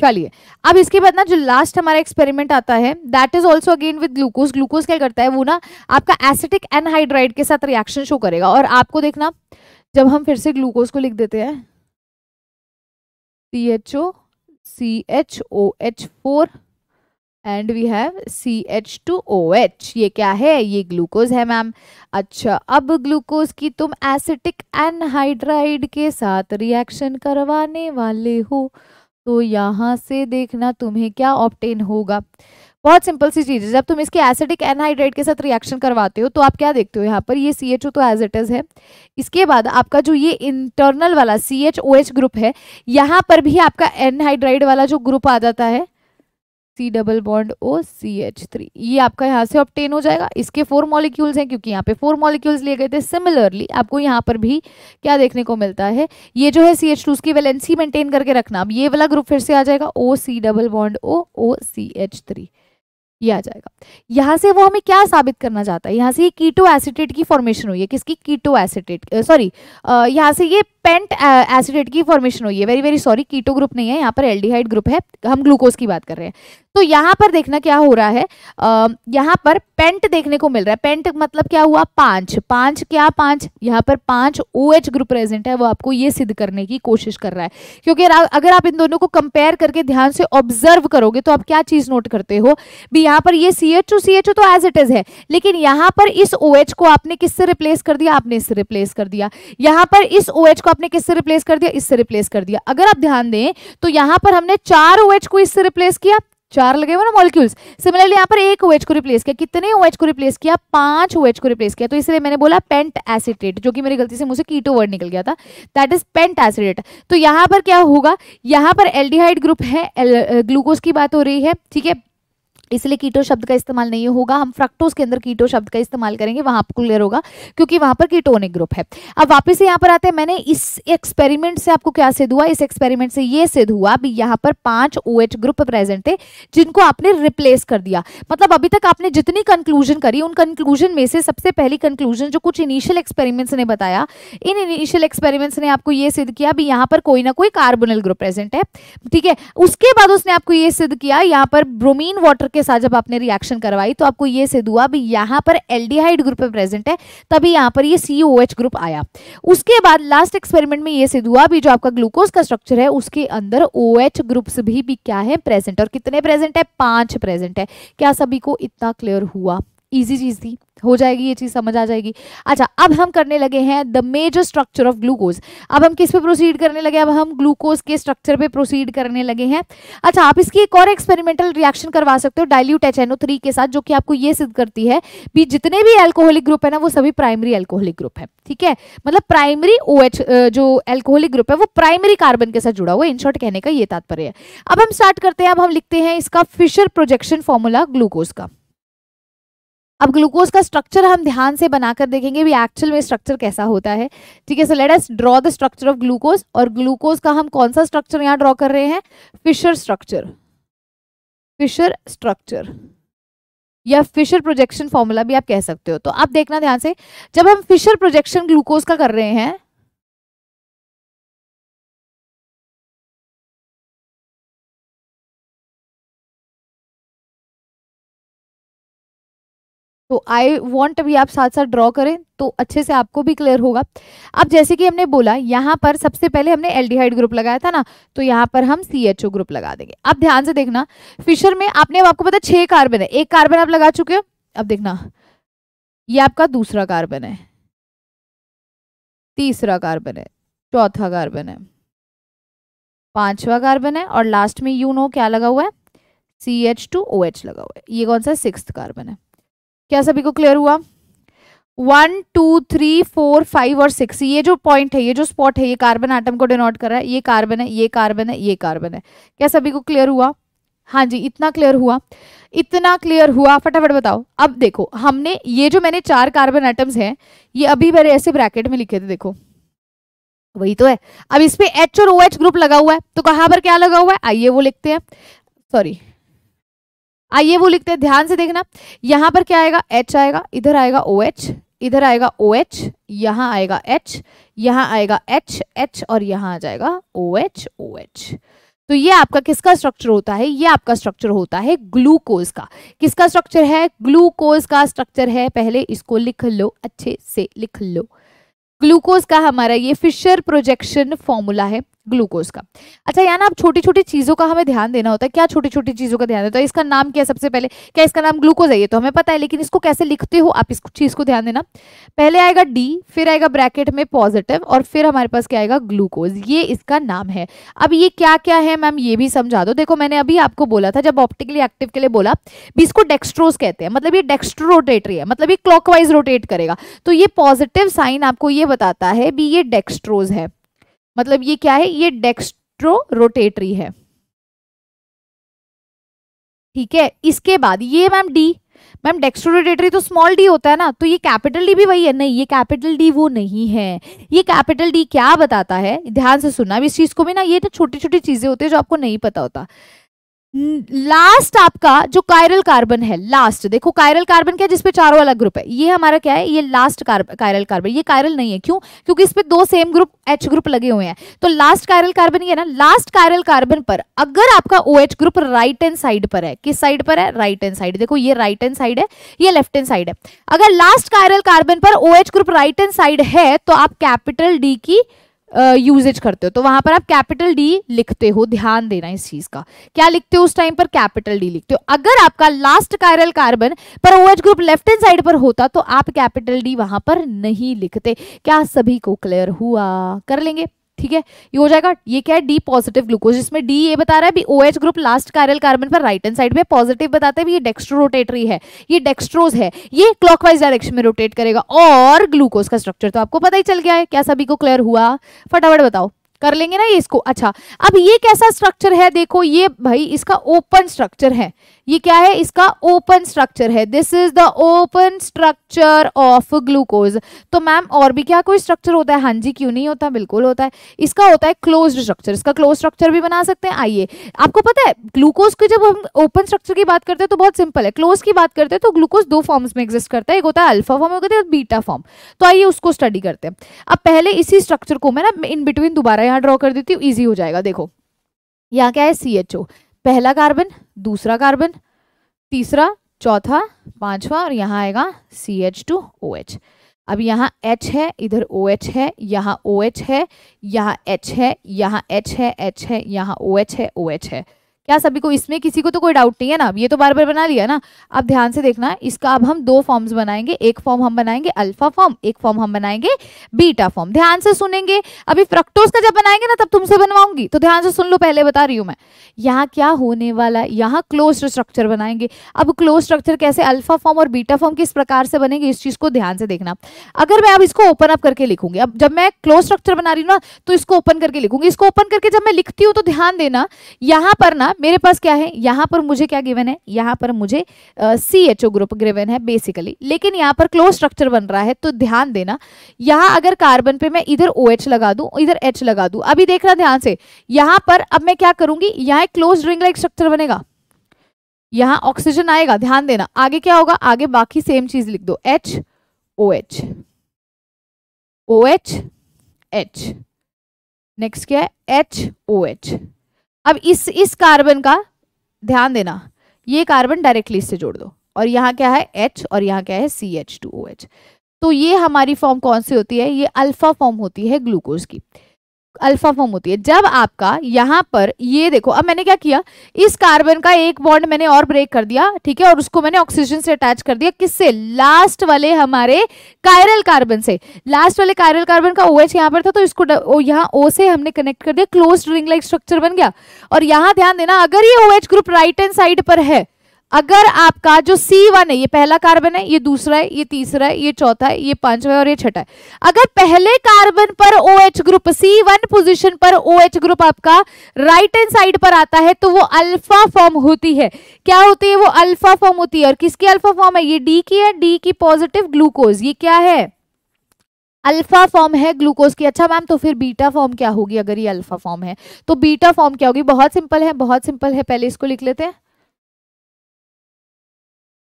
चलिए अब इसके बाद ना जो लास्ट हमारा एक्सपेरिमेंट आता है that is also again with glucose glucose क्या करता है वो ना आपका एसिटिक एनहाइड्राइड के साथ रिएक्शन शो करेगा और आपको देखना जब हम फिर से ग्लूकोज को लिख देते हैं C H O C H O H four and we have C H two O H ये क्या है ये ग्लूकोज है मैम अच्छा अब ग्लूकोज की तुम एसिटिक एनहाइड्राइड के साथ रिएक्शन करवाने वाले हो तो यहाँ से देखना तुम्हें क्या ऑप्टेन होगा बहुत सिंपल सी चीज़ है जब तुम इसके एसिडिक एनहाइड्रेट के साथ रिएक्शन करवाते हो तो आप क्या देखते हो यहाँ पर ये सी एच ओ तो एज इट इज़ है इसके बाद आपका जो ये इंटरनल वाला C H O H group है यहाँ पर भी आपका एनहाइड्राइड वाला जो ग्रुप आ जाता है C double bond O C H three ये आपका यहाँ से ऑप्टेन हो जाएगा इसके फोर मॉलिक्यूल्स हैं क्योंकि यहाँ पे फोर मॉलिक्यूल्स लिए गए थे सिमिलरली आपको यहाँ पर भी क्या देखने को मिलता है ये जो है सी एच टू उसकी वैलेंसी मेंटेन करके रखना अब ये वाला ग्रुप फिर से आ जाएगा O C double bond O O C H three ये आ जाएगा यहाँ से वो हमें क्या साबित करना चाहता है यहाँ से ये कीटो एसिडेट की फॉर्मेशन हुई है किसकी कीटो एसिडेट सॉरी यहाँ से ये पेंट एसिडेट की फॉर्मेशन हुई है very very sorry keto group नहीं है यहाँ पर एल्डिहाइड ग्रुप है हम ग्लूकोज की बात कर रहे हैं तो यहाँ पर देखना क्या हो रहा है यहाँ पर पेंट देखने को मिल रहा है पेंट मतलब क्या हुआ पांच पांच क्या पांच यहाँ पर पांच ओ एच ग्रुप प्रेजेंट है वो आपको ये सिद्ध करने की कोशिश कर रहा है क्योंकि अगर आप इन दोनों को कंपेयर करके ध्यान से ऑब्जर्व करोगे तो आप क्या चीज नोट करते हो भी यहाँ पर ये C H O C H ओ तो एज इट इज है लेकिन यहाँ पर इस ओ OH को आपने किससे रिप्लेस कर दिया आपने इससे रिप्लेस कर दिया यहाँ पर इस ओ OH को आपने किससे रिप्लेस कर दिया इससे रिप्लेस कर दिया अगर आप ध्यान दें तो यहाँ पर हमने चार ओ OH को इससे रिप्लेस किया चार लगे हुए ना मॉलिक्यूल्स सिमिलरली यहाँ पर एक ओएच को रिप्लेस किया कितने ओएच को रिप्लेस किया पांच ओएच को रिप्लेस किया तो इसलिए मैंने बोला पेंट एसिडेट जो कि मेरी गलती से मुझसे कीटो वर्ड निकल गया था दैट इज पेंट एसिडेट तो यहाँ पर क्या होगा यहाँ पर एल्डिहाइड ग्रुप है ग्लूकोज की बात हो रही है ठीक है इसलिए कीटो शब्द का इस्तेमाल नहीं होगा हम फ्रक्टोज के अंदर कीटो शब्द का इस्तेमाल करेंगे वहां आपको क्लियर होगा क्योंकि वहां पर कीटोनिक ग्रुप है अब वापस यहाँ पर आते हैं मैंने इस एक्सपेरिमेंट से आपको क्या सिद्ध हुआ इस एक्सपेरिमेंट से ये सिद्ध हुआ अभी यहाँ पर पांच ओ OH ग्रुप प्रेजेंट थे जिनको आपने रिप्लेस कर दिया मतलब अभी तक आपने जितनी कंक्लूजन करी उन कंक्लूजन में से सबसे पहली कंक्लूजन जो कुछ इनिशियल एक्सपेरिमेंट्स ने बताया इन इनिशियल एक्सपेरिमेंट्स ने आपको ये सिद्ध किया अभी यहाँ पर कोई ना कोई कार्बोनल ग्रुप प्रेजेंट है ठीक है उसके बाद उसने आपको ये सिद्ध किया यहाँ पर ब्रोमीन वाटर के साथ जब आपने रिएक्शन करवाई तो आपको ये सिद्ध हुआ भी यहाँ पर एल्डिहाइड ग्रुप में प्रेजेंट है तभी यहाँ पर ये सी ग्रुप आया उसके बाद लास्ट एक्सपेरिमेंट में ये सिद्ध हुआ भी जो आपका ग्लूकोज का स्ट्रक्चर है उसके अंदर ओ OH ग्रुप्स भी, भी क्या है प्रेजेंट और कितने प्रेजेंट है पांच प्रेजेंट है क्या सभी को इतना क्लियर हुआ ईजी चीज़ थी हो जाएगी ये चीज़ समझ आ जाएगी अच्छा अब हम करने लगे हैं the major structure of glucose अब हम किस पे प्रोसीड करने लगे अब हम ग्लूकोज के स्ट्रक्चर पे प्रोसीड करने लगे हैं अच्छा आप इसकी एक और एक्सपेरिमेंटल रिएक्शन करवा सकते हो डाइल्यूट एच के साथ जो कि आपको ये सिद्ध करती है भी जितने भी एल्कोहलिक ग्रुप है ना वो सभी प्राइमरी एल्कोहलिक ग्रुप है ठीक है मतलब प्राइमरी ओ OH, जो एल्कोहलिक ग्रुप है वो प्राइमरी कार्बन के साथ जुड़ा हुआ है इन शॉर्ट कहने का ये तात्पर्य है अब हम स्टार्ट करते हैं अब हम लिखते हैं इसका फिशर प्रोजेक्शन फॉर्मूला ग्लूकोज का अब ग्लूकोज का स्ट्रक्चर हम ध्यान से बनाकर देखेंगे भी एक्चुअल में स्ट्रक्चर कैसा होता है ठीक है so let us draw the structure of glucose और ग्लूकोज का हम कौन सा स्ट्रक्चर यहाँ ड्रॉ कर रहे हैं फिशर स्ट्रक्चर फिशर स्ट्रक्चर या फिशर प्रोजेक्शन फॉर्मूला भी आप कह सकते हो तो आप देखना ध्यान से जब हम फिशर प्रोजेक्शन ग्लूकोज का कर रहे हैं तो आई वॉन्ट भी आप साथ साथ ड्रॉ करें तो अच्छे से आपको भी क्लियर होगा अब जैसे कि हमने बोला यहाँ पर सबसे पहले हमने एल्डिहाइड ग्रुप लगाया था ना तो यहाँ पर हम सी एच ओ ग्रुप लगा देंगे अब ध्यान से देखना फिशर में आपने अब आपको पता छः कार्बन है एक कार्बन आप लगा चुके हो अब देखना ये आपका दूसरा कार्बन है तीसरा कार्बन है चौथा कार्बन है पांचवा कार्बन है और लास्ट में यू नो क्या लगा हुआ है C H two O H लगा हुआ है ये कौन सा सिक्स कार्बन है क्या सभी को क्लियर हुआ one two three four five और सिक्स ये जो पॉइंट है ये जो स्पॉट है ये कार्बन आइटम को डिनोट कर रहा है ये कार्बन है ये कार्बन है ये कार्बन है क्या सभी को क्लियर हुआ हाँ जी इतना क्लियर हुआ इतना क्लियर हुआ फटाफट बताओ अब देखो हमने ये जो मैंने चार कार्बन आइटम्स हैं ये अभी मेरे ऐसे ब्रैकेट में लिखे थे देखो वही तो है अब इस पे एच और ओ OH ग्रुप लगा हुआ है तो कहाँ पर क्या लगा हुआ है आइए वो लिखते हैं सॉरी आइए वो लिखते हैं ध्यान से देखना यहां पर क्या आएगा एच आएगा इधर आएगा ओ एच इधर आएगा ओ एच यहाँ आएगा एच यहाँ आएगा एच एच और यहाँ आ जाएगा ओ एच ओ एच तो ये आपका किसका स्ट्रक्चर होता है ये आपका स्ट्रक्चर होता है ग्लूकोज का किसका स्ट्रक्चर है ग्लूकोज का स्ट्रक्चर है पहले इसको लिख लो अच्छे से लिख लो ग्लूकोज का हमारा ये फिशर प्रोजेक्शन फॉर्मूला है ग्लूकोज का अच्छा यार ना आप छोटी छोटी चीज़ों का हमें ध्यान देना होता है क्या छोटी छोटी चीज़ों का ध्यान देता है इसका नाम क्या है सबसे पहले क्या इसका नाम ग्लूकोज है ये तो हमें पता है लेकिन इसको कैसे लिखते हो आप इस चीज़ को ध्यान देना पहले आएगा डी फिर आएगा ब्रैकेट में पॉजिटिव और फिर हमारे पास क्या आएगा ग्लूकोज ये इसका नाम है अब ये क्या क्या है मैम ये भी समझा दो देखो मैंने अभी आपको बोला था जब ऑप्टिकली एक्टिव के लिए बोला भी इसको डेक्स्ट्रोज कहते हैं मतलब ये डेक्स्ट्रो रोटेटरी है मतलब ये क्लॉकवाइज रोटेट करेगा तो ये पॉजिटिव साइन आपको ये ये बताता है भी ये डेक्स्ट्रोज है मतलब ये क्या है ये डेक्स्ट्रो रोटेटरी है ठीक है इसके बाद ये मैम डी मैम रोटेटरी तो स्मॉल डी होता है ना तो ये कैपिटल डी भी वही है नहीं ये कैपिटल डी वो नहीं है ये कैपिटल डी क्या बताता है ध्यान से सुनना अब इस चीज़ को भी ना ये तो छोटी छोटी चीज़ें होती है जो आपको नहीं पता होता लास्ट आपका जो कायरल कार्बन है लास्ट देखो कायरल कार्बन क्या जिसपे चारों अलग ग्रुप है ये हमारा क्या है ये लास्ट कायरल कार्बन ये कायरल नहीं है क्यों क्योंकि इस पर दो सेम ग्रुप एच ग्रुप लगे हुए हैं तो लास्ट कायरल कार्बन ये ना लास्ट कायरल कार्बन पर अगर आपका O OH group right hand side पर है किस साइड पर है राइट हैंड साइड देखो ये राइट हैंड साइड है ये लेफ्ट हैंड साइड है अगर लास्ट कायरल कार्बन पर O OH group right hand side है तो आप कैपिटल डी की यूजेज करते हो तो वहां पर आप कैपिटल डी लिखते हो ध्यान देना इस चीज का क्या लिखते हो उस टाइम पर कैपिटल डी लिखते हो अगर आपका लास्ट कायरल कार्बन पर O H group left hand side पर होता तो आप कैपिटल डी वहां पर नहीं लिखते क्या सभी को क्लियर हुआ कर लेंगे ठीक है ये हो जाएगा ये क्या है डी पॉजिटिव ग्लूकोज जिसमें डी ये बता रहा है भी O OH group last chiral carbon पर राइट एंड साइड में पॉजिटिव बताते हैं ये डेक्स्ट्रोरोटेटरी है ये डेक्स्ट्रोज है ये क्लॉकवाइज डायरेक्शन में रोटेट करेगा और ग्लूकोज का स्ट्रक्चर तो आपको पता ही चल गया है क्या सभी को क्लियर हुआ फटाफट बताओ कर लेंगे ना ये इसको अच्छा अब ये कैसा स्ट्रक्चर है देखो ये भाई इसका ओपन स्ट्रक्चर है ये क्या है इसका ओपन स्ट्रक्चर है this is the open structure of glucose तो मैम और भी क्या कोई स्ट्रक्चर होता है हाँ जी क्यों नहीं होता बिल्कुल होता है इसका होता है क्लोज स्ट्रक्चर इसका क्लोज स्ट्रक्चर भी बना सकते हैं आइए आपको पता है ग्लूकोज की जब हम ओपन स्ट्रक्चर की बात करते हैं तो बहुत सिंपल है क्लोज की बात करते हैं तो ग्लूकोज दो फॉर्म्स में एग्जिस्ट करता है एक होता है अल्फा फॉर्म होता है बीटा फॉर्म तो आइए उसको स्टडी करते हैं अब पहले इसी स्ट्रक्चर को मैं ना इन बिटवीन दोबारा यहाँ ड्रॉ कर देती हूँ ईजी हो जाएगा देखो यहाँ क्या है सी एच ओ पहला कार्बन दूसरा कार्बन तीसरा चौथा पांचवा और यहाँ आएगा C H two O H अब यहाँ H है इधर ओ OH है यहाँ ओ OH है यहाँ H है यहाँ H है H है यहाँ ओ OH है ओ OH है क्या सभी को इसमें किसी को तो कोई डाउट नहीं है ना ये तो बार बार बना लिया ना अब ध्यान से देखना इसका अब हम दो फॉर्म्स बनाएंगे एक फॉर्म हम बनाएंगे अल्फा फॉर्म एक फॉर्म हम बनाएंगे बीटा फॉर्म ध्यान से सुनेंगे अभी फ्रक्टोज का जब बनाएंगे ना तब तुमसे बनवाऊंगी तो ध्यान से सुन लो पहले बता रही हूँ मैं यहाँ क्या होने वाला है यहाँ क्लोज स्ट्रक्चर बनाएंगे अब क्लोज स्ट्रक्चर कैसे अल्फा फॉर्म और बीटा फॉर्म किस प्रकार से बनेंगे इस चीज को ध्यान से देखना अगर मैं अब इसको ओपन अप करके लिखूंगी अब जब मैं क्लोज स्ट्रक्चर बना रही हूँ ना तो इसको ओपन करके लिखूंगी इसको ओपन करके जब मैं लिखती हूँ तो ध्यान देना यहाँ पर ना अब मेरे पास क्या है यहाँ पर मुझे क्या गिवन है यहाँ पर मुझे C H O group given है बेसिकली लेकिन यहाँ पर क्लोज स्ट्रक्चर बन रहा है तो ध्यान देना यहाँ अगर कार्बन पे मैं इधर ओ OH एच लगा दूँ इधर एच लगा दूँ अभी देख रहा ध्यान से यहाँ पर अब मैं क्या करूँगी यहाँ एक क्लोज रिंग लाइक स्ट्रक्चर बनेगा यहाँ ऑक्सीजन आएगा ध्यान देना आगे क्या होगा आगे बाकी सेम चीज लिख दो H O H O H H next क्या है एच ओ एच अब इस इस कार्बन का ध्यान देना ये कार्बन डायरेक्टली इससे जोड़ दो और यहाँ क्या है एच और यहाँ क्या है C H two O H तो ये हमारी फॉर्म कौन सी होती है ये अल्फा फॉर्म होती है ग्लूकोज की अल्फा फॉर्म होती है जब आपका यहाँ पर ये देखो अब मैंने क्या किया इस कार्बन का एक बॉन्ड मैंने और ब्रेक कर दिया ठीक है और उसको मैंने ऑक्सीजन से अटैच कर दिया किससे लास्ट वाले हमारे कायरल कार्बन से लास्ट वाले कायरल कार्बन का ओ एच यहाँ पर था तो इसको यहाँ ओ से हमने कनेक्ट कर दिया क्लोज रिंग लाइक स्ट्रक्चर बन गया और यहाँ ध्यान देना अगर ये O H group right and side पर है अगर आपका जो सी वन है ये पहला कार्बन है ये दूसरा है ये तीसरा है ये चौथा है ये पांचवा है और ये छठा है अगर पहले कार्बन पर O H group C one position पर ओ एच ग्रुप आपका राइट हैंड साइड पर आता है तो वो अल्फा फॉर्म होती है क्या होती है वो अल्फा फॉर्म होती है और किसकी अल्फा फॉर्म है ये डी की है डी की पॉजिटिव ग्लूकोज ये क्या है अल्फा फॉर्म है ग्लूकोज की अच्छा मैम तो फिर बीटा फॉर्म क्या होगी अगर ये अल्फा फॉर्म है तो बीटा फॉर्म क्या होगी बहुत सिंपल है बहुत सिंपल है पहले इसको लिख लेते हैं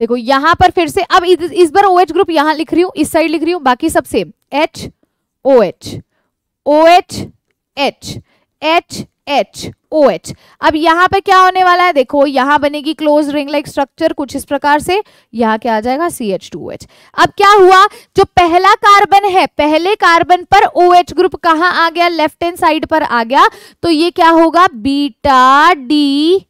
देखो यहां पर फिर से अब इस, इस बार ओ OH ग्रुप यहां लिख रही हूं इस साइड लिख रही हूं बाकी सब same H O H O H H H H O H अब यहाँ पर क्या होने वाला है देखो यहां बनेगी क्लोज रिंग लाइक स्ट्रक्चर कुछ इस प्रकार से यहाँ क्या आ जाएगा सी एच टू एच अब क्या हुआ जो पहला कार्बन है पहले कार्बन पर ओ एच ग्रुप कहाँ आ गया लेफ्ट हैंड साइड पर आ गया तो ये क्या होगा बीटा डी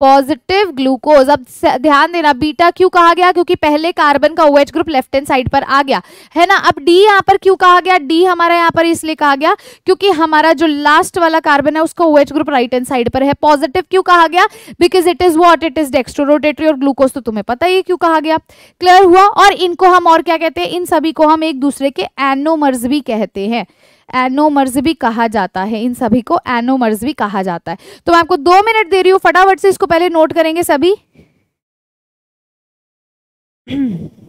पॉजिटिव ग्लूकोज अब ध्यान देना बीटा क्यों कहा गया क्योंकि पहले कार्बन का OH group left hand side पर आ गया है ना अब डी यहाँ पर क्यों कहा गया डी हमारा यहाँ पर इसलिए कहा गया क्योंकि हमारा जो लास्ट वाला कार्बन है उसका OH group right hand side पर है पॉजिटिव क्यों कहा गया because it is what it is dextro और ग्लूकोज तो तुम्हें पता ही क्यों कहा गया क्लियर हुआ और इनको हम और क्या कहते हैं इन सभी को हम एक दूसरे के एनोमर्स भी कहते हैं एनोमर्ज भी कहा जाता है इन सभी को एनोमर्ज भी कहा जाता है तो मैं आपको दो मिनट दे रही हूँ फटाफट से इसको पहले नोट करेंगे सभी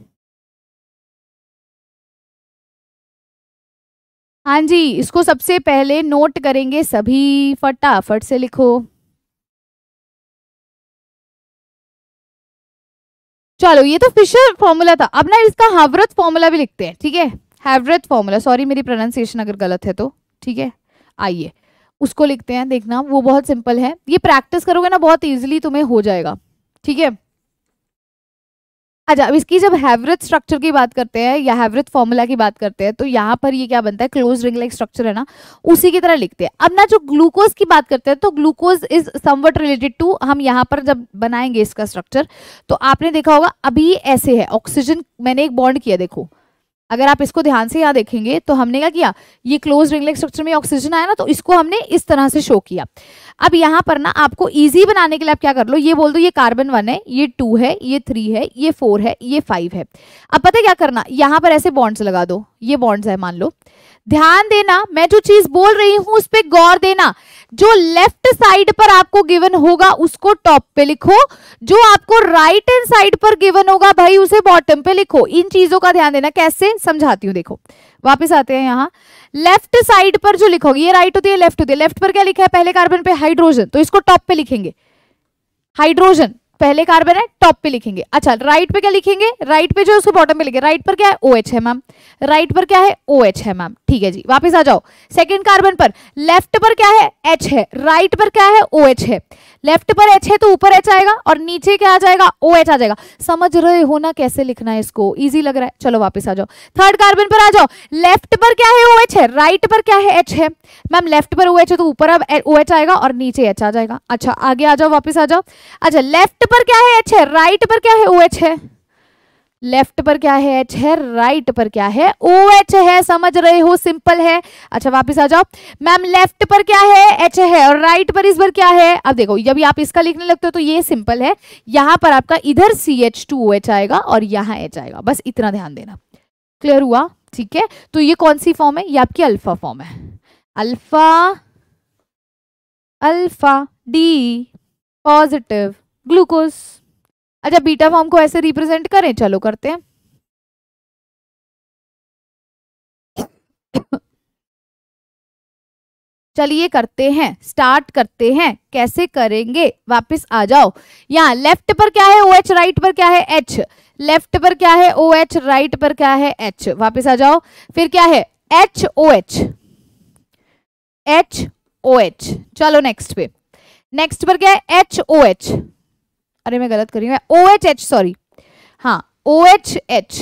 हाँ जी इसको सबसे पहले नोट करेंगे सभी फटाफट से लिखो चलो ये तो फिशर फॉर्मूला था अब ना इसका हावरत फॉर्मूला भी लिखते हैं ठीक है थीके? हैवरेथ फॉर्मूला सॉरी मेरी प्रोनाउंसिएशन अगर गलत है तो ठीक है आइए उसको लिखते हैं देखना वो बहुत सिंपल है ये प्रैक्टिस करोगे ना बहुत ईजिली तुम्हें हो जाएगा ठीक है अच्छा अब इसकी जब हैवरेथ स्ट्रक्चर की बात करते हैं या हैवरेथ फॉर्मूला की बात करते हैं तो यहाँ पर ये क्या बनता है क्लोज रिंग लाइक स्ट्रक्चर है ना उसी की तरह लिखते हैं अब ना जो ग्लूकोज की बात करते हैं तो glucose is somewhat related to हम यहाँ पर जब बनाएंगे इसका स्ट्रक्चर तो आपने देखा होगा अभी ऐसे है ऑक्सीजन मैंने एक बॉन्ड किया देखो अगर आप इसको ध्यान से यहाँ देखेंगे तो हमने क्या किया ये क्लोज रिंगलेट स्ट्रक्चर में ऑक्सीजन आया ना तो इसको हमने इस तरह से शो किया अब यहाँ पर ना आपको इजी बनाने के लिए आप क्या कर लो ये बोल दो ये कार्बन वन है ये टू है ये थ्री है ये फोर है ये फाइव है अब पता क्या करना यहाँ पर ऐसे बॉन्ड्स लगा दो ये बॉन्ड्स है मान लो ध्यान देना मैं जो चीज बोल रही हूँ उस पर गौर देना जो लेफ्ट साइड पर आपको गिवन होगा उसको टॉप पे लिखो जो आपको राइट हैंड साइड पर गिवन होगा भाई उसे बॉटम पे लिखो इन चीजों का ध्यान देना कैसे समझाती हूँ देखो वापस आते हैं यहाँ लेफ्ट साइड पर जो लिखोगे ये राइट होती है लेफ्ट होती है लेफ्ट पर क्या लिखा है पहले कार्बन पे हाइड्रोजन तो इसको टॉप पे लिखेंगे हाइड्रोजन पहले कार्बन है टॉप पे लिखेंगे अच्छा राइट पे क्या लिखेंगे राइट पे जो है उसको बॉटम पे लिखेंगे राइट पर क्या है ओ एच है मैम राइट पर क्या है ओ एच है मैम ठीक है जी वापस आ जाओ सेकंड कार्बन पर लेफ्ट पर क्या है एच है राइट पर क्या है ओ एच है लेफ्ट पर एच है तो ऊपर एच आएगा और नीचे क्या आ जाएगा ओ एच आ जाएगा समझ रहे हो ना कैसे लिखना है इसको इजी लग रहा है चलो वापस आ जाओ थर्ड कार्बन पर आ जाओ लेफ्ट पर क्या है ओ एच है राइट पर क्या है एच है मैम लेफ्ट पर ओ एच है तो ऊपर अब ओ एच आएगा और नीचे एच आ जाएगा अच्छा आगे आ जाओ वापिस आ जाओ अच्छा लेफ्ट पर क्या है एच है राइट पर क्या है ओ एच है लेफ्ट पर क्या है एच है राइट पर क्या है ओ एच है समझ रहे हो सिंपल है अच्छा वापस आ जाओ मैम लेफ्ट पर क्या है एच है और राइट पर इस बार क्या है अब देखो जब आप इसका लिखने लगते हो तो ये सिंपल है यहां पर आपका इधर C H two O H आएगा और यहाँ एच आएगा बस इतना ध्यान देना क्लियर हुआ ठीक है तो ये कौन सी फॉर्म है ये आपकी अल्फा फॉर्म है alpha alpha D positive glucose अच्छा बीटा फॉर्म को ऐसे रिप्रेजेंट करें चलो करते हैं चलिए करते हैं स्टार्ट करते हैं कैसे करेंगे वापस आ जाओ यहाँ लेफ्ट पर क्या है ओ एच राइट पर क्या है एच लेफ्ट पर क्या है ओ एच राइट पर क्या है एच वापस आ जाओ फिर क्या है H O H H O H चलो नेक्स्ट पे नेक्स्ट पर क्या है एच ओ एच अरे मैं गलत करी मैं ओ एच एच सॉरी हाँ ओ एच एच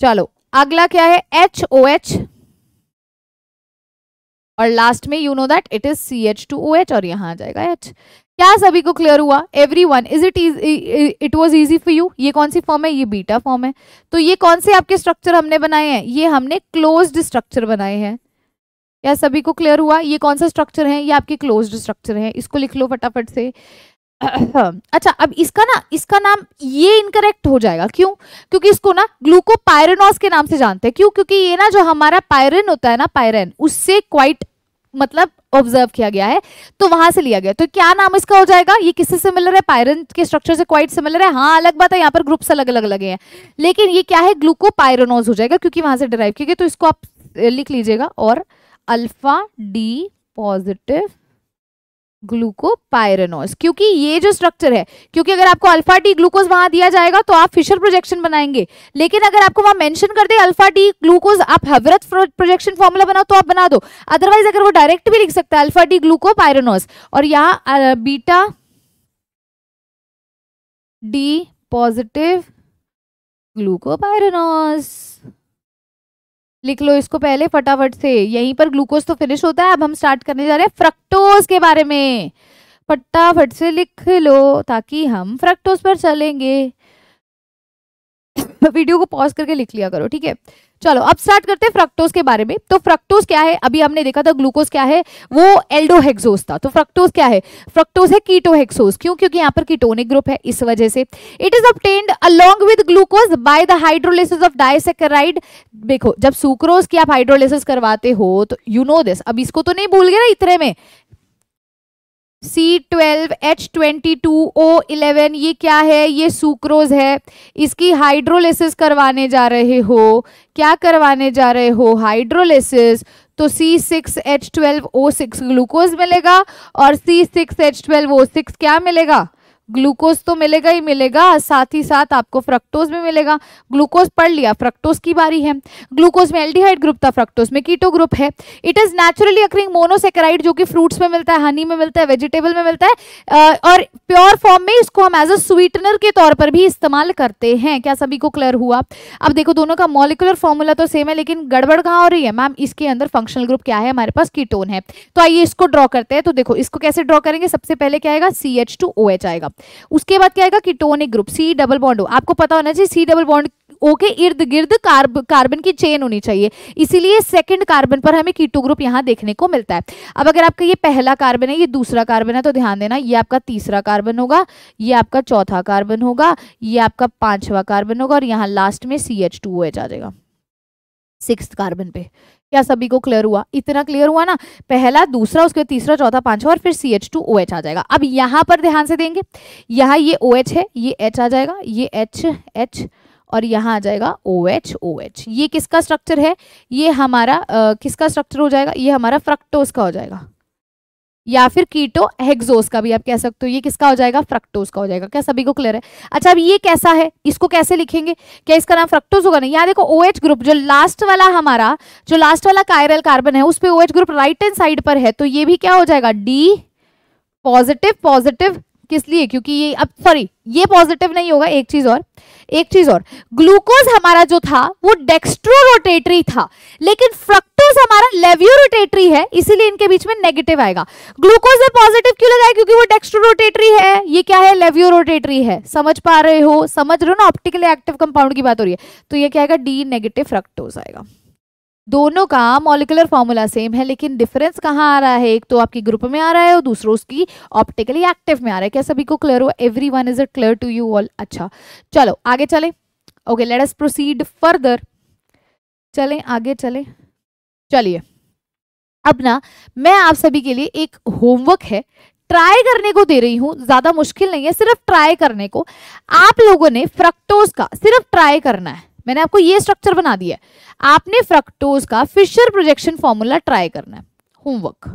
चलो अगला क्या है एच ओ एच और लास्ट में you know that it is C H two O H और यहाँ आ जाएगा एच क्या सभी को क्लियर हुआ everyone is it it was easy for you ये कौन सी फॉर्म है ये बीटा फॉर्म है तो ये कौन से आपके स्ट्रक्चर हमने बनाए हैं ये हमने क्लोज स्ट्रक्चर बनाए हैं क्या सभी को क्लियर हुआ ये कौन सा स्ट्रक्चर है ये आपके क्लोज स्ट्रक्चर है इसको लिख लो फटाफट से अच्छा अब इसका ना इसका नाम ये इनकरेक्ट हो जाएगा क्यों क्योंकि इसको ना ग्लूकोपायरेनॉस के नाम से जानते हैं क्यों क्योंकि ये ना जो हमारा पायरन होता है ना पायरन उससे क्वाइट मतलब ऑब्जर्व किया गया है तो वहां से लिया गया तो क्या नाम इसका हो जाएगा ये किससे सिमिलर है पायरन के स्ट्रक्चर से क्वाइट सिमिलर है हाँ अलग बात है यहाँ पर ग्रुप्स अलग अलग लगे हैं लेकिन ये क्या है ग्लूकोपायरोनोज हो जाएगा क्योंकि वहां से डिराइव किया गया तो इसको आप लिख लीजिएगा और अल्फा डी पॉजिटिव ग्लूकोपायरनोज क्योंकि ये जो स्ट्रक्चर है क्योंकि अगर आपको अल्फा टी ग्लूकोज वहां दिया जाएगा तो आप फिशर प्रोजेक्शन बनाएंगे लेकिन अगर आपको वहां मेंशन कर दे अल्फा टी ग्लूकोज आप हवरत प्रोजेक्शन फॉर्मूला बनाओ तो आप बना दो अदरवाइज अगर वो डायरेक्ट भी लिख सकता है अल्फा टी पायरनोज और यहाँ बीटा डी पॉजिटिव ग्लूकोपायरेनोस लिख लो इसको पहले फटाफट से यहीं पर ग्लूकोज तो फिनिश होता है अब हम स्टार्ट करने जा रहे हैं फ्रक्टोज के बारे में फटाफट से लिख लो ताकि हम फ्रक्टोज पर चलेंगे वीडियो को पॉज करके लिख लिया करो ठीक है चलो अब स्टार्ट करते हैं फ्रक्टोज के बारे में तो फ्रक्टोज क्या है अभी हमने देखा था ग्लूकोज क्या है वो एल्डोहेक्सोस था तो फ्रक्टोज क्या है फ्रक्टोज है कीटोहेक्सोस क्यों क्योंकि यहाँ पर कीटोनिक ग्रुप है इस वजह से it is obtained along with glucose by the hydrolysis of disaccharide देखो जब सुक्रोज की आप हाइड्रोलिसिस करवाते हो तो यू नो दिस अब इसको तो नहीं भूल गया ना इतने में C twelve H twenty two O eleven ये क्या है ये सुक्रोज है इसकी हाइड्रोलिसिस करवाने जा रहे हो क्या करवाने जा रहे हो हाइड्रोलिसिस तो C six H twelve O six glucose मिलेगा और C six H twelve O six क्या मिलेगा ग्लूकोज तो मिलेगा ही मिलेगा साथ ही साथ आपको फ्रक्टोज भी मिलेगा ग्लूकोज पढ़ लिया फ्रक्टोज की बारी है ग्लूकोज में एल्डिहाइड ग्रुप था फ्रक्टोज में कीटो ग्रुप है it is naturally occurring monosaccharide जो कि फ्रूट्स में मिलता है हनी में मिलता है वेजिटेबल में मिलता है और प्योर फॉर्म में इसको हम एज अ स्वीटनर के तौर पर भी इस्तेमाल करते हैं क्या सभी को क्लियर हुआ अब देखो दोनों का मोलिकुलर फॉर्मूला तो सेम है लेकिन गड़बड़ कहाँ हो रही है मैम इसके अंदर फंक्शनल ग्रुप क्या है हमारे पास कीटोन है तो आइए इसको ड्रॉ करते हैं तो देखो इसको कैसे ड्रॉ करेंगे सबसे पहले क्या आएगा C H two O H आएगा उसके बाद क्या आएगा ketonic group C double bond O आपको पता होना चाहिए सी डबल बॉन्ड ओ के इर्द गिर्द कार्ब कार्बन की चेन होनी चाहिए इसीलिए सेकंड कार्बन पर हमें कीटो ग्रुप यहां देखने को मिलता है अब अगर आपका ये पहला कार्बन है ये दूसरा कार्बन है तो ध्यान देना ये आपका तीसरा कार्बन होगा ये आपका चौथा कार्बन होगा ये आपका पांचवा कार्बन होगा और यहाँ लास्ट में सी एच टू हो जाएगा सिक्स कार्बन पे क्या सभी को क्लियर हुआ इतना क्लियर हुआ ना पहला दूसरा उसके तीसरा चौथा पांचवा और फिर C H two O H आ जाएगा अब यहाँ पर ध्यान से देंगे यहाँ ये ओ एच है ये एच आ जाएगा ये एच एच और यहाँ आ जाएगा ओ एच ओ एच ये किसका स्ट्रक्चर है ये हमारा आ, किसका स्ट्रक्चर हो जाएगा ये हमारा फ्रक्टोज का हो जाएगा या फिर कीटो हेग्जोस का भी आप कह सकते हो ये किसका हो जाएगा फ्रक्टोज का हो जाएगा क्या सभी को क्लियर है अच्छा अब ये कैसा है इसको कैसे लिखेंगे क्या इसका नाम फ्रक्टोज होगा नहीं यहाँ देखो ओ OH ग्रुप जो लास्ट वाला हमारा जो लास्ट वाला कायरल कार्बन है उस पर O OH group right hand side पर है तो ये भी क्या हो जाएगा डी पॉजिटिव पॉजिटिव किस लिए क्योंकि ये अब सॉरी ये पॉजिटिव नहीं होगा एक चीज और एक चीज और ग्लूकोज हमारा जो था वो डेक्स्ट्रो रोटेटरी था लेकिन फ्रक्टोज हमारा लेव्यू रोटेटरी है इसीलिए इनके बीच में नेगेटिव आएगा ग्लूकोज में पॉजिटिव क्यों लगाया क्योंकि वो डेक्स्ट्रो रोटेटरी है ये क्या है लेव्यू रोटेटरी है समझ पा रहे हो समझ रहे हो ना ऑप्टिकली एक्टिव कंपाउंड की बात हो रही है तो ये क्या डी नेगेटिव फ्रक्टोज आएगा दोनों का मॉलिकुलर फॉर्मूला सेम है लेकिन डिफरेंस कहाँ आ रहा है एक तो आपकी ग्रुप में आ रहा है और दूसरा उसकी ऑप्टिकली एक्टिव में आ रहा है क्या सभी को क्लियर हुआ everyone is it clear to you all अच्छा चलो आगे चले okay let us proceed further चलें आगे चले चलिए अब ना मैं आप सभी के लिए एक होमवर्क है ट्राई करने को दे रही हूं ज्यादा मुश्किल नहीं है सिर्फ ट्राई करने को आप लोगों ने फ्रक्टोज का सिर्फ ट्राई करना है मैंने आपको ये स्ट्रक्चर बना दिया आपने फ्रक्टोज का फिशर प्रोजेक्शन फॉर्मूला ट्राई करना है होमवर्क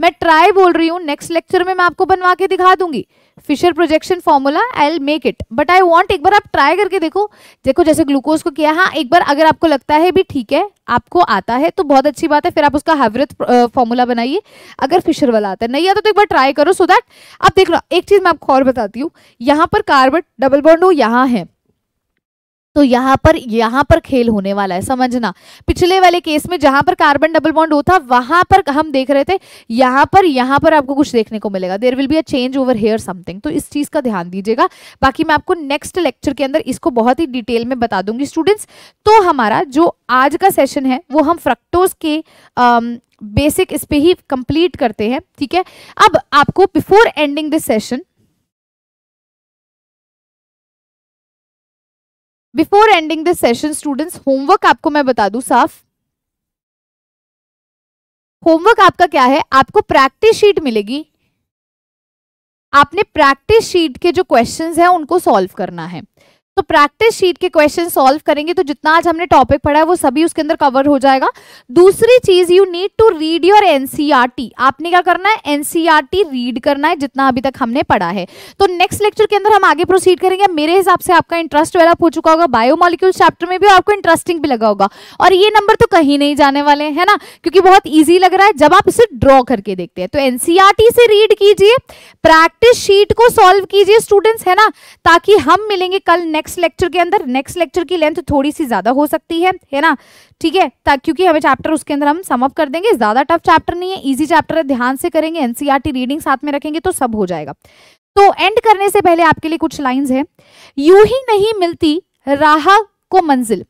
मैं ट्राई बोल रही हूँ नेक्स्ट लेक्चर में मैं आपको बनवा के दिखा दूंगी Fisher projection formula I'll make it but I want एक बार आप ट्राई करके देखो देखो जैसे ग्लूकोज को किया हाँ एक बार अगर आपको लगता है भी ठीक है आपको आता है तो बहुत अच्छी बात है फिर आप उसका हाइवरत फॉर्मूला बनाइए अगर फिशर वाला आता है नहीं आता तो एक बार ट्राई करो सो so दैट आप देख लो एक चीज़ मैं आपको और बताती हूँ यहाँ पर कार्बन डबल बॉन्ड हो यहाँ है तो यहाँ पर यहाँ पर खेल होने वाला है समझना पिछले वाले केस में जहां पर कार्बन डबल बॉन्ड होता वहां पर हम देख रहे थे यहाँ पर यहाँ पर आपको कुछ देखने को मिलेगा there will be a change over here something तो इस चीज का ध्यान दीजिएगा बाकी मैं आपको नेक्स्ट लेक्चर के अंदर इसको बहुत ही डिटेल में बता दूंगी स्टूडेंट्स तो हमारा जो आज का सेशन है वो हम फ्रक्टोज के आम, um, बेसिक इस पे ही कंप्लीट करते हैं ठीक है अब आपको before ending this session before ending this session students homework आपको मैं बता दू साफ होमवर्क आपका क्या है आपको प्रैक्टिस शीट मिलेगी आपने प्रैक्टिस शीट के जो क्वेश्चंस हैं उनको सॉल्व करना है तो प्रैक्टिस शीट के क्वेश्चन सॉल्व करेंगे तो जितना आज हमने टॉपिक पढ़ा है वो सभी उसके अंदर कवर हो जाएगा दूसरी चीज you need to read your NCERT आपने क्या करना है एनसीईआरटी रीड e करना है जितना अभी तक हमने पढ़ा है तो नेक्स्ट लेक्चर के अंदर हम आगे प्रोसीड करेंगे मेरे हिसाब से आपका इंटरेस्ट डेवलप हो चुका होगा बायोमोलिक्यूल चैप्टर में भी आपको इंटरेस्टिंग भी लगा होगा और ये नंबर तो कहीं नहीं जाने वाले है ना क्योंकि बहुत ईजी लग रहा है जब आप इसे ड्रॉ करके देखते हैं तो एनसीईआरटी e से रीड कीजिए प्रैक्टिस शीट को सॉल्व कीजिए स्टूडेंट्स है ना ताकि हम मिलेंगे कल नेक्स्ट नेक्स्ट लेक्चर के अंदर नेक्स्ट लेक्चर की लेंथ थोड़ी सी ज़्यादा हो सकती है है ना ठीक है क्योंकि हमें चैप्टर उसके अंदर हम समअप कर देंगे ज़्यादा टफ चैप्टर नहीं है ईजी चैप्टर है ध्यान से करेंगे एनसीईआरटी रीडिंग e साथ में रखेंगे तो सब हो जाएगा तो एंड करने से पहले आपके लिए कुछ लाइंस है यू ही नहीं मिलती राह को मंजिल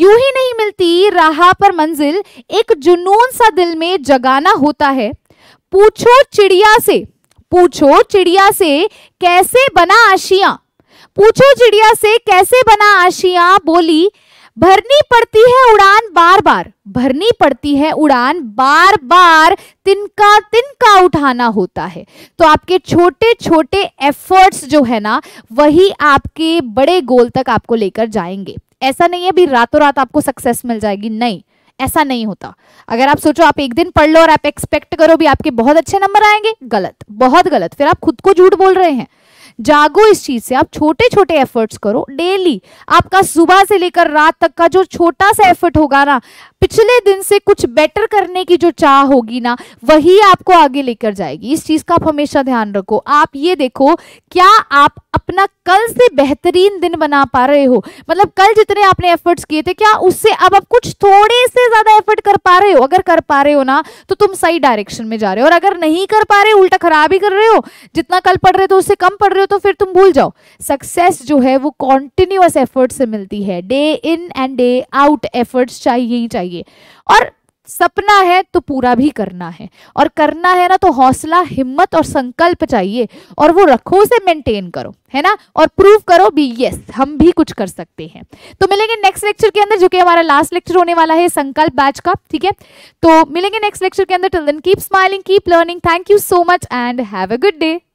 यू ही नहीं मिलती राह पर मंजिल एक जुनून सा दिल में जगाना होता है पूछो चिड़िया से पूछो चिड़िया से कैसे बना आशिया पूछो चिड़िया से कैसे बना आशिया बोली भरनी पड़ती है उड़ान बार बार भरनी पड़ती है उड़ान बार बार तिनका तिनका उठाना होता है तो आपके छोटे छोटे एफर्ट्स जो है ना वही आपके बड़े गोल तक आपको लेकर जाएंगे ऐसा नहीं है भी रातों रात आपको सक्सेस मिल जाएगी नहीं ऐसा नहीं होता अगर आप सोचो आप एक दिन पढ़ लो और आप एक्सपेक्ट करो भी आपके बहुत अच्छे नंबर आएंगे गलत बहुत गलत फिर आप खुद को झूठ बोल रहे हैं जागो इस चीज से आप छोटे छोटे एफर्ट्स करो डेली आपका सुबह से लेकर रात तक का जो छोटा सा एफर्ट होगा ना पिछले दिन से कुछ बेटर करने की जो चाह होगी ना वही आपको आगे लेकर जाएगी इस चीज का आप हमेशा ध्यान रखो आप ये देखो क्या आप अपना कल से बेहतरीन दिन बना पा रहे हो मतलब कल जितने आपने एफर्ट्स किए थे क्या उससे अब आप कुछ थोड़े से ज्यादा एफर्ट कर पा रहे हो अगर कर पा रहे हो ना तो तुम सही डायरेक्शन में जा रहे हो और अगर नहीं कर पा रहे हो उल्टा खराब ही कर रहे हो जितना कल पढ़ रहे थे उससे कम पढ़ रहे हो तो फिर तुम भूल जाओ सक्सेस जो है वो कॉन्टिन्यूस एफर्ट से मिलती है day in and day out efforts चाहिए ही चाहिए और सपना है तो पूरा भी करना है और करना है ना तो हौसला हिम्मत और संकल्प चाहिए और वो रखो उसे मेंटेन करो है ना और प्रूव करो भी यस हम भी कुछ कर सकते हैं तो मिलेंगे नेक्स्ट लेक्चर के अंदर जो कि हमारा लास्ट लेक्चर होने वाला है संकल्प बैच का ठीक है तो मिलेंगे नेक्स्ट लेक्चर के अंदर till then keep smiling keep learning thank you so much and have a good day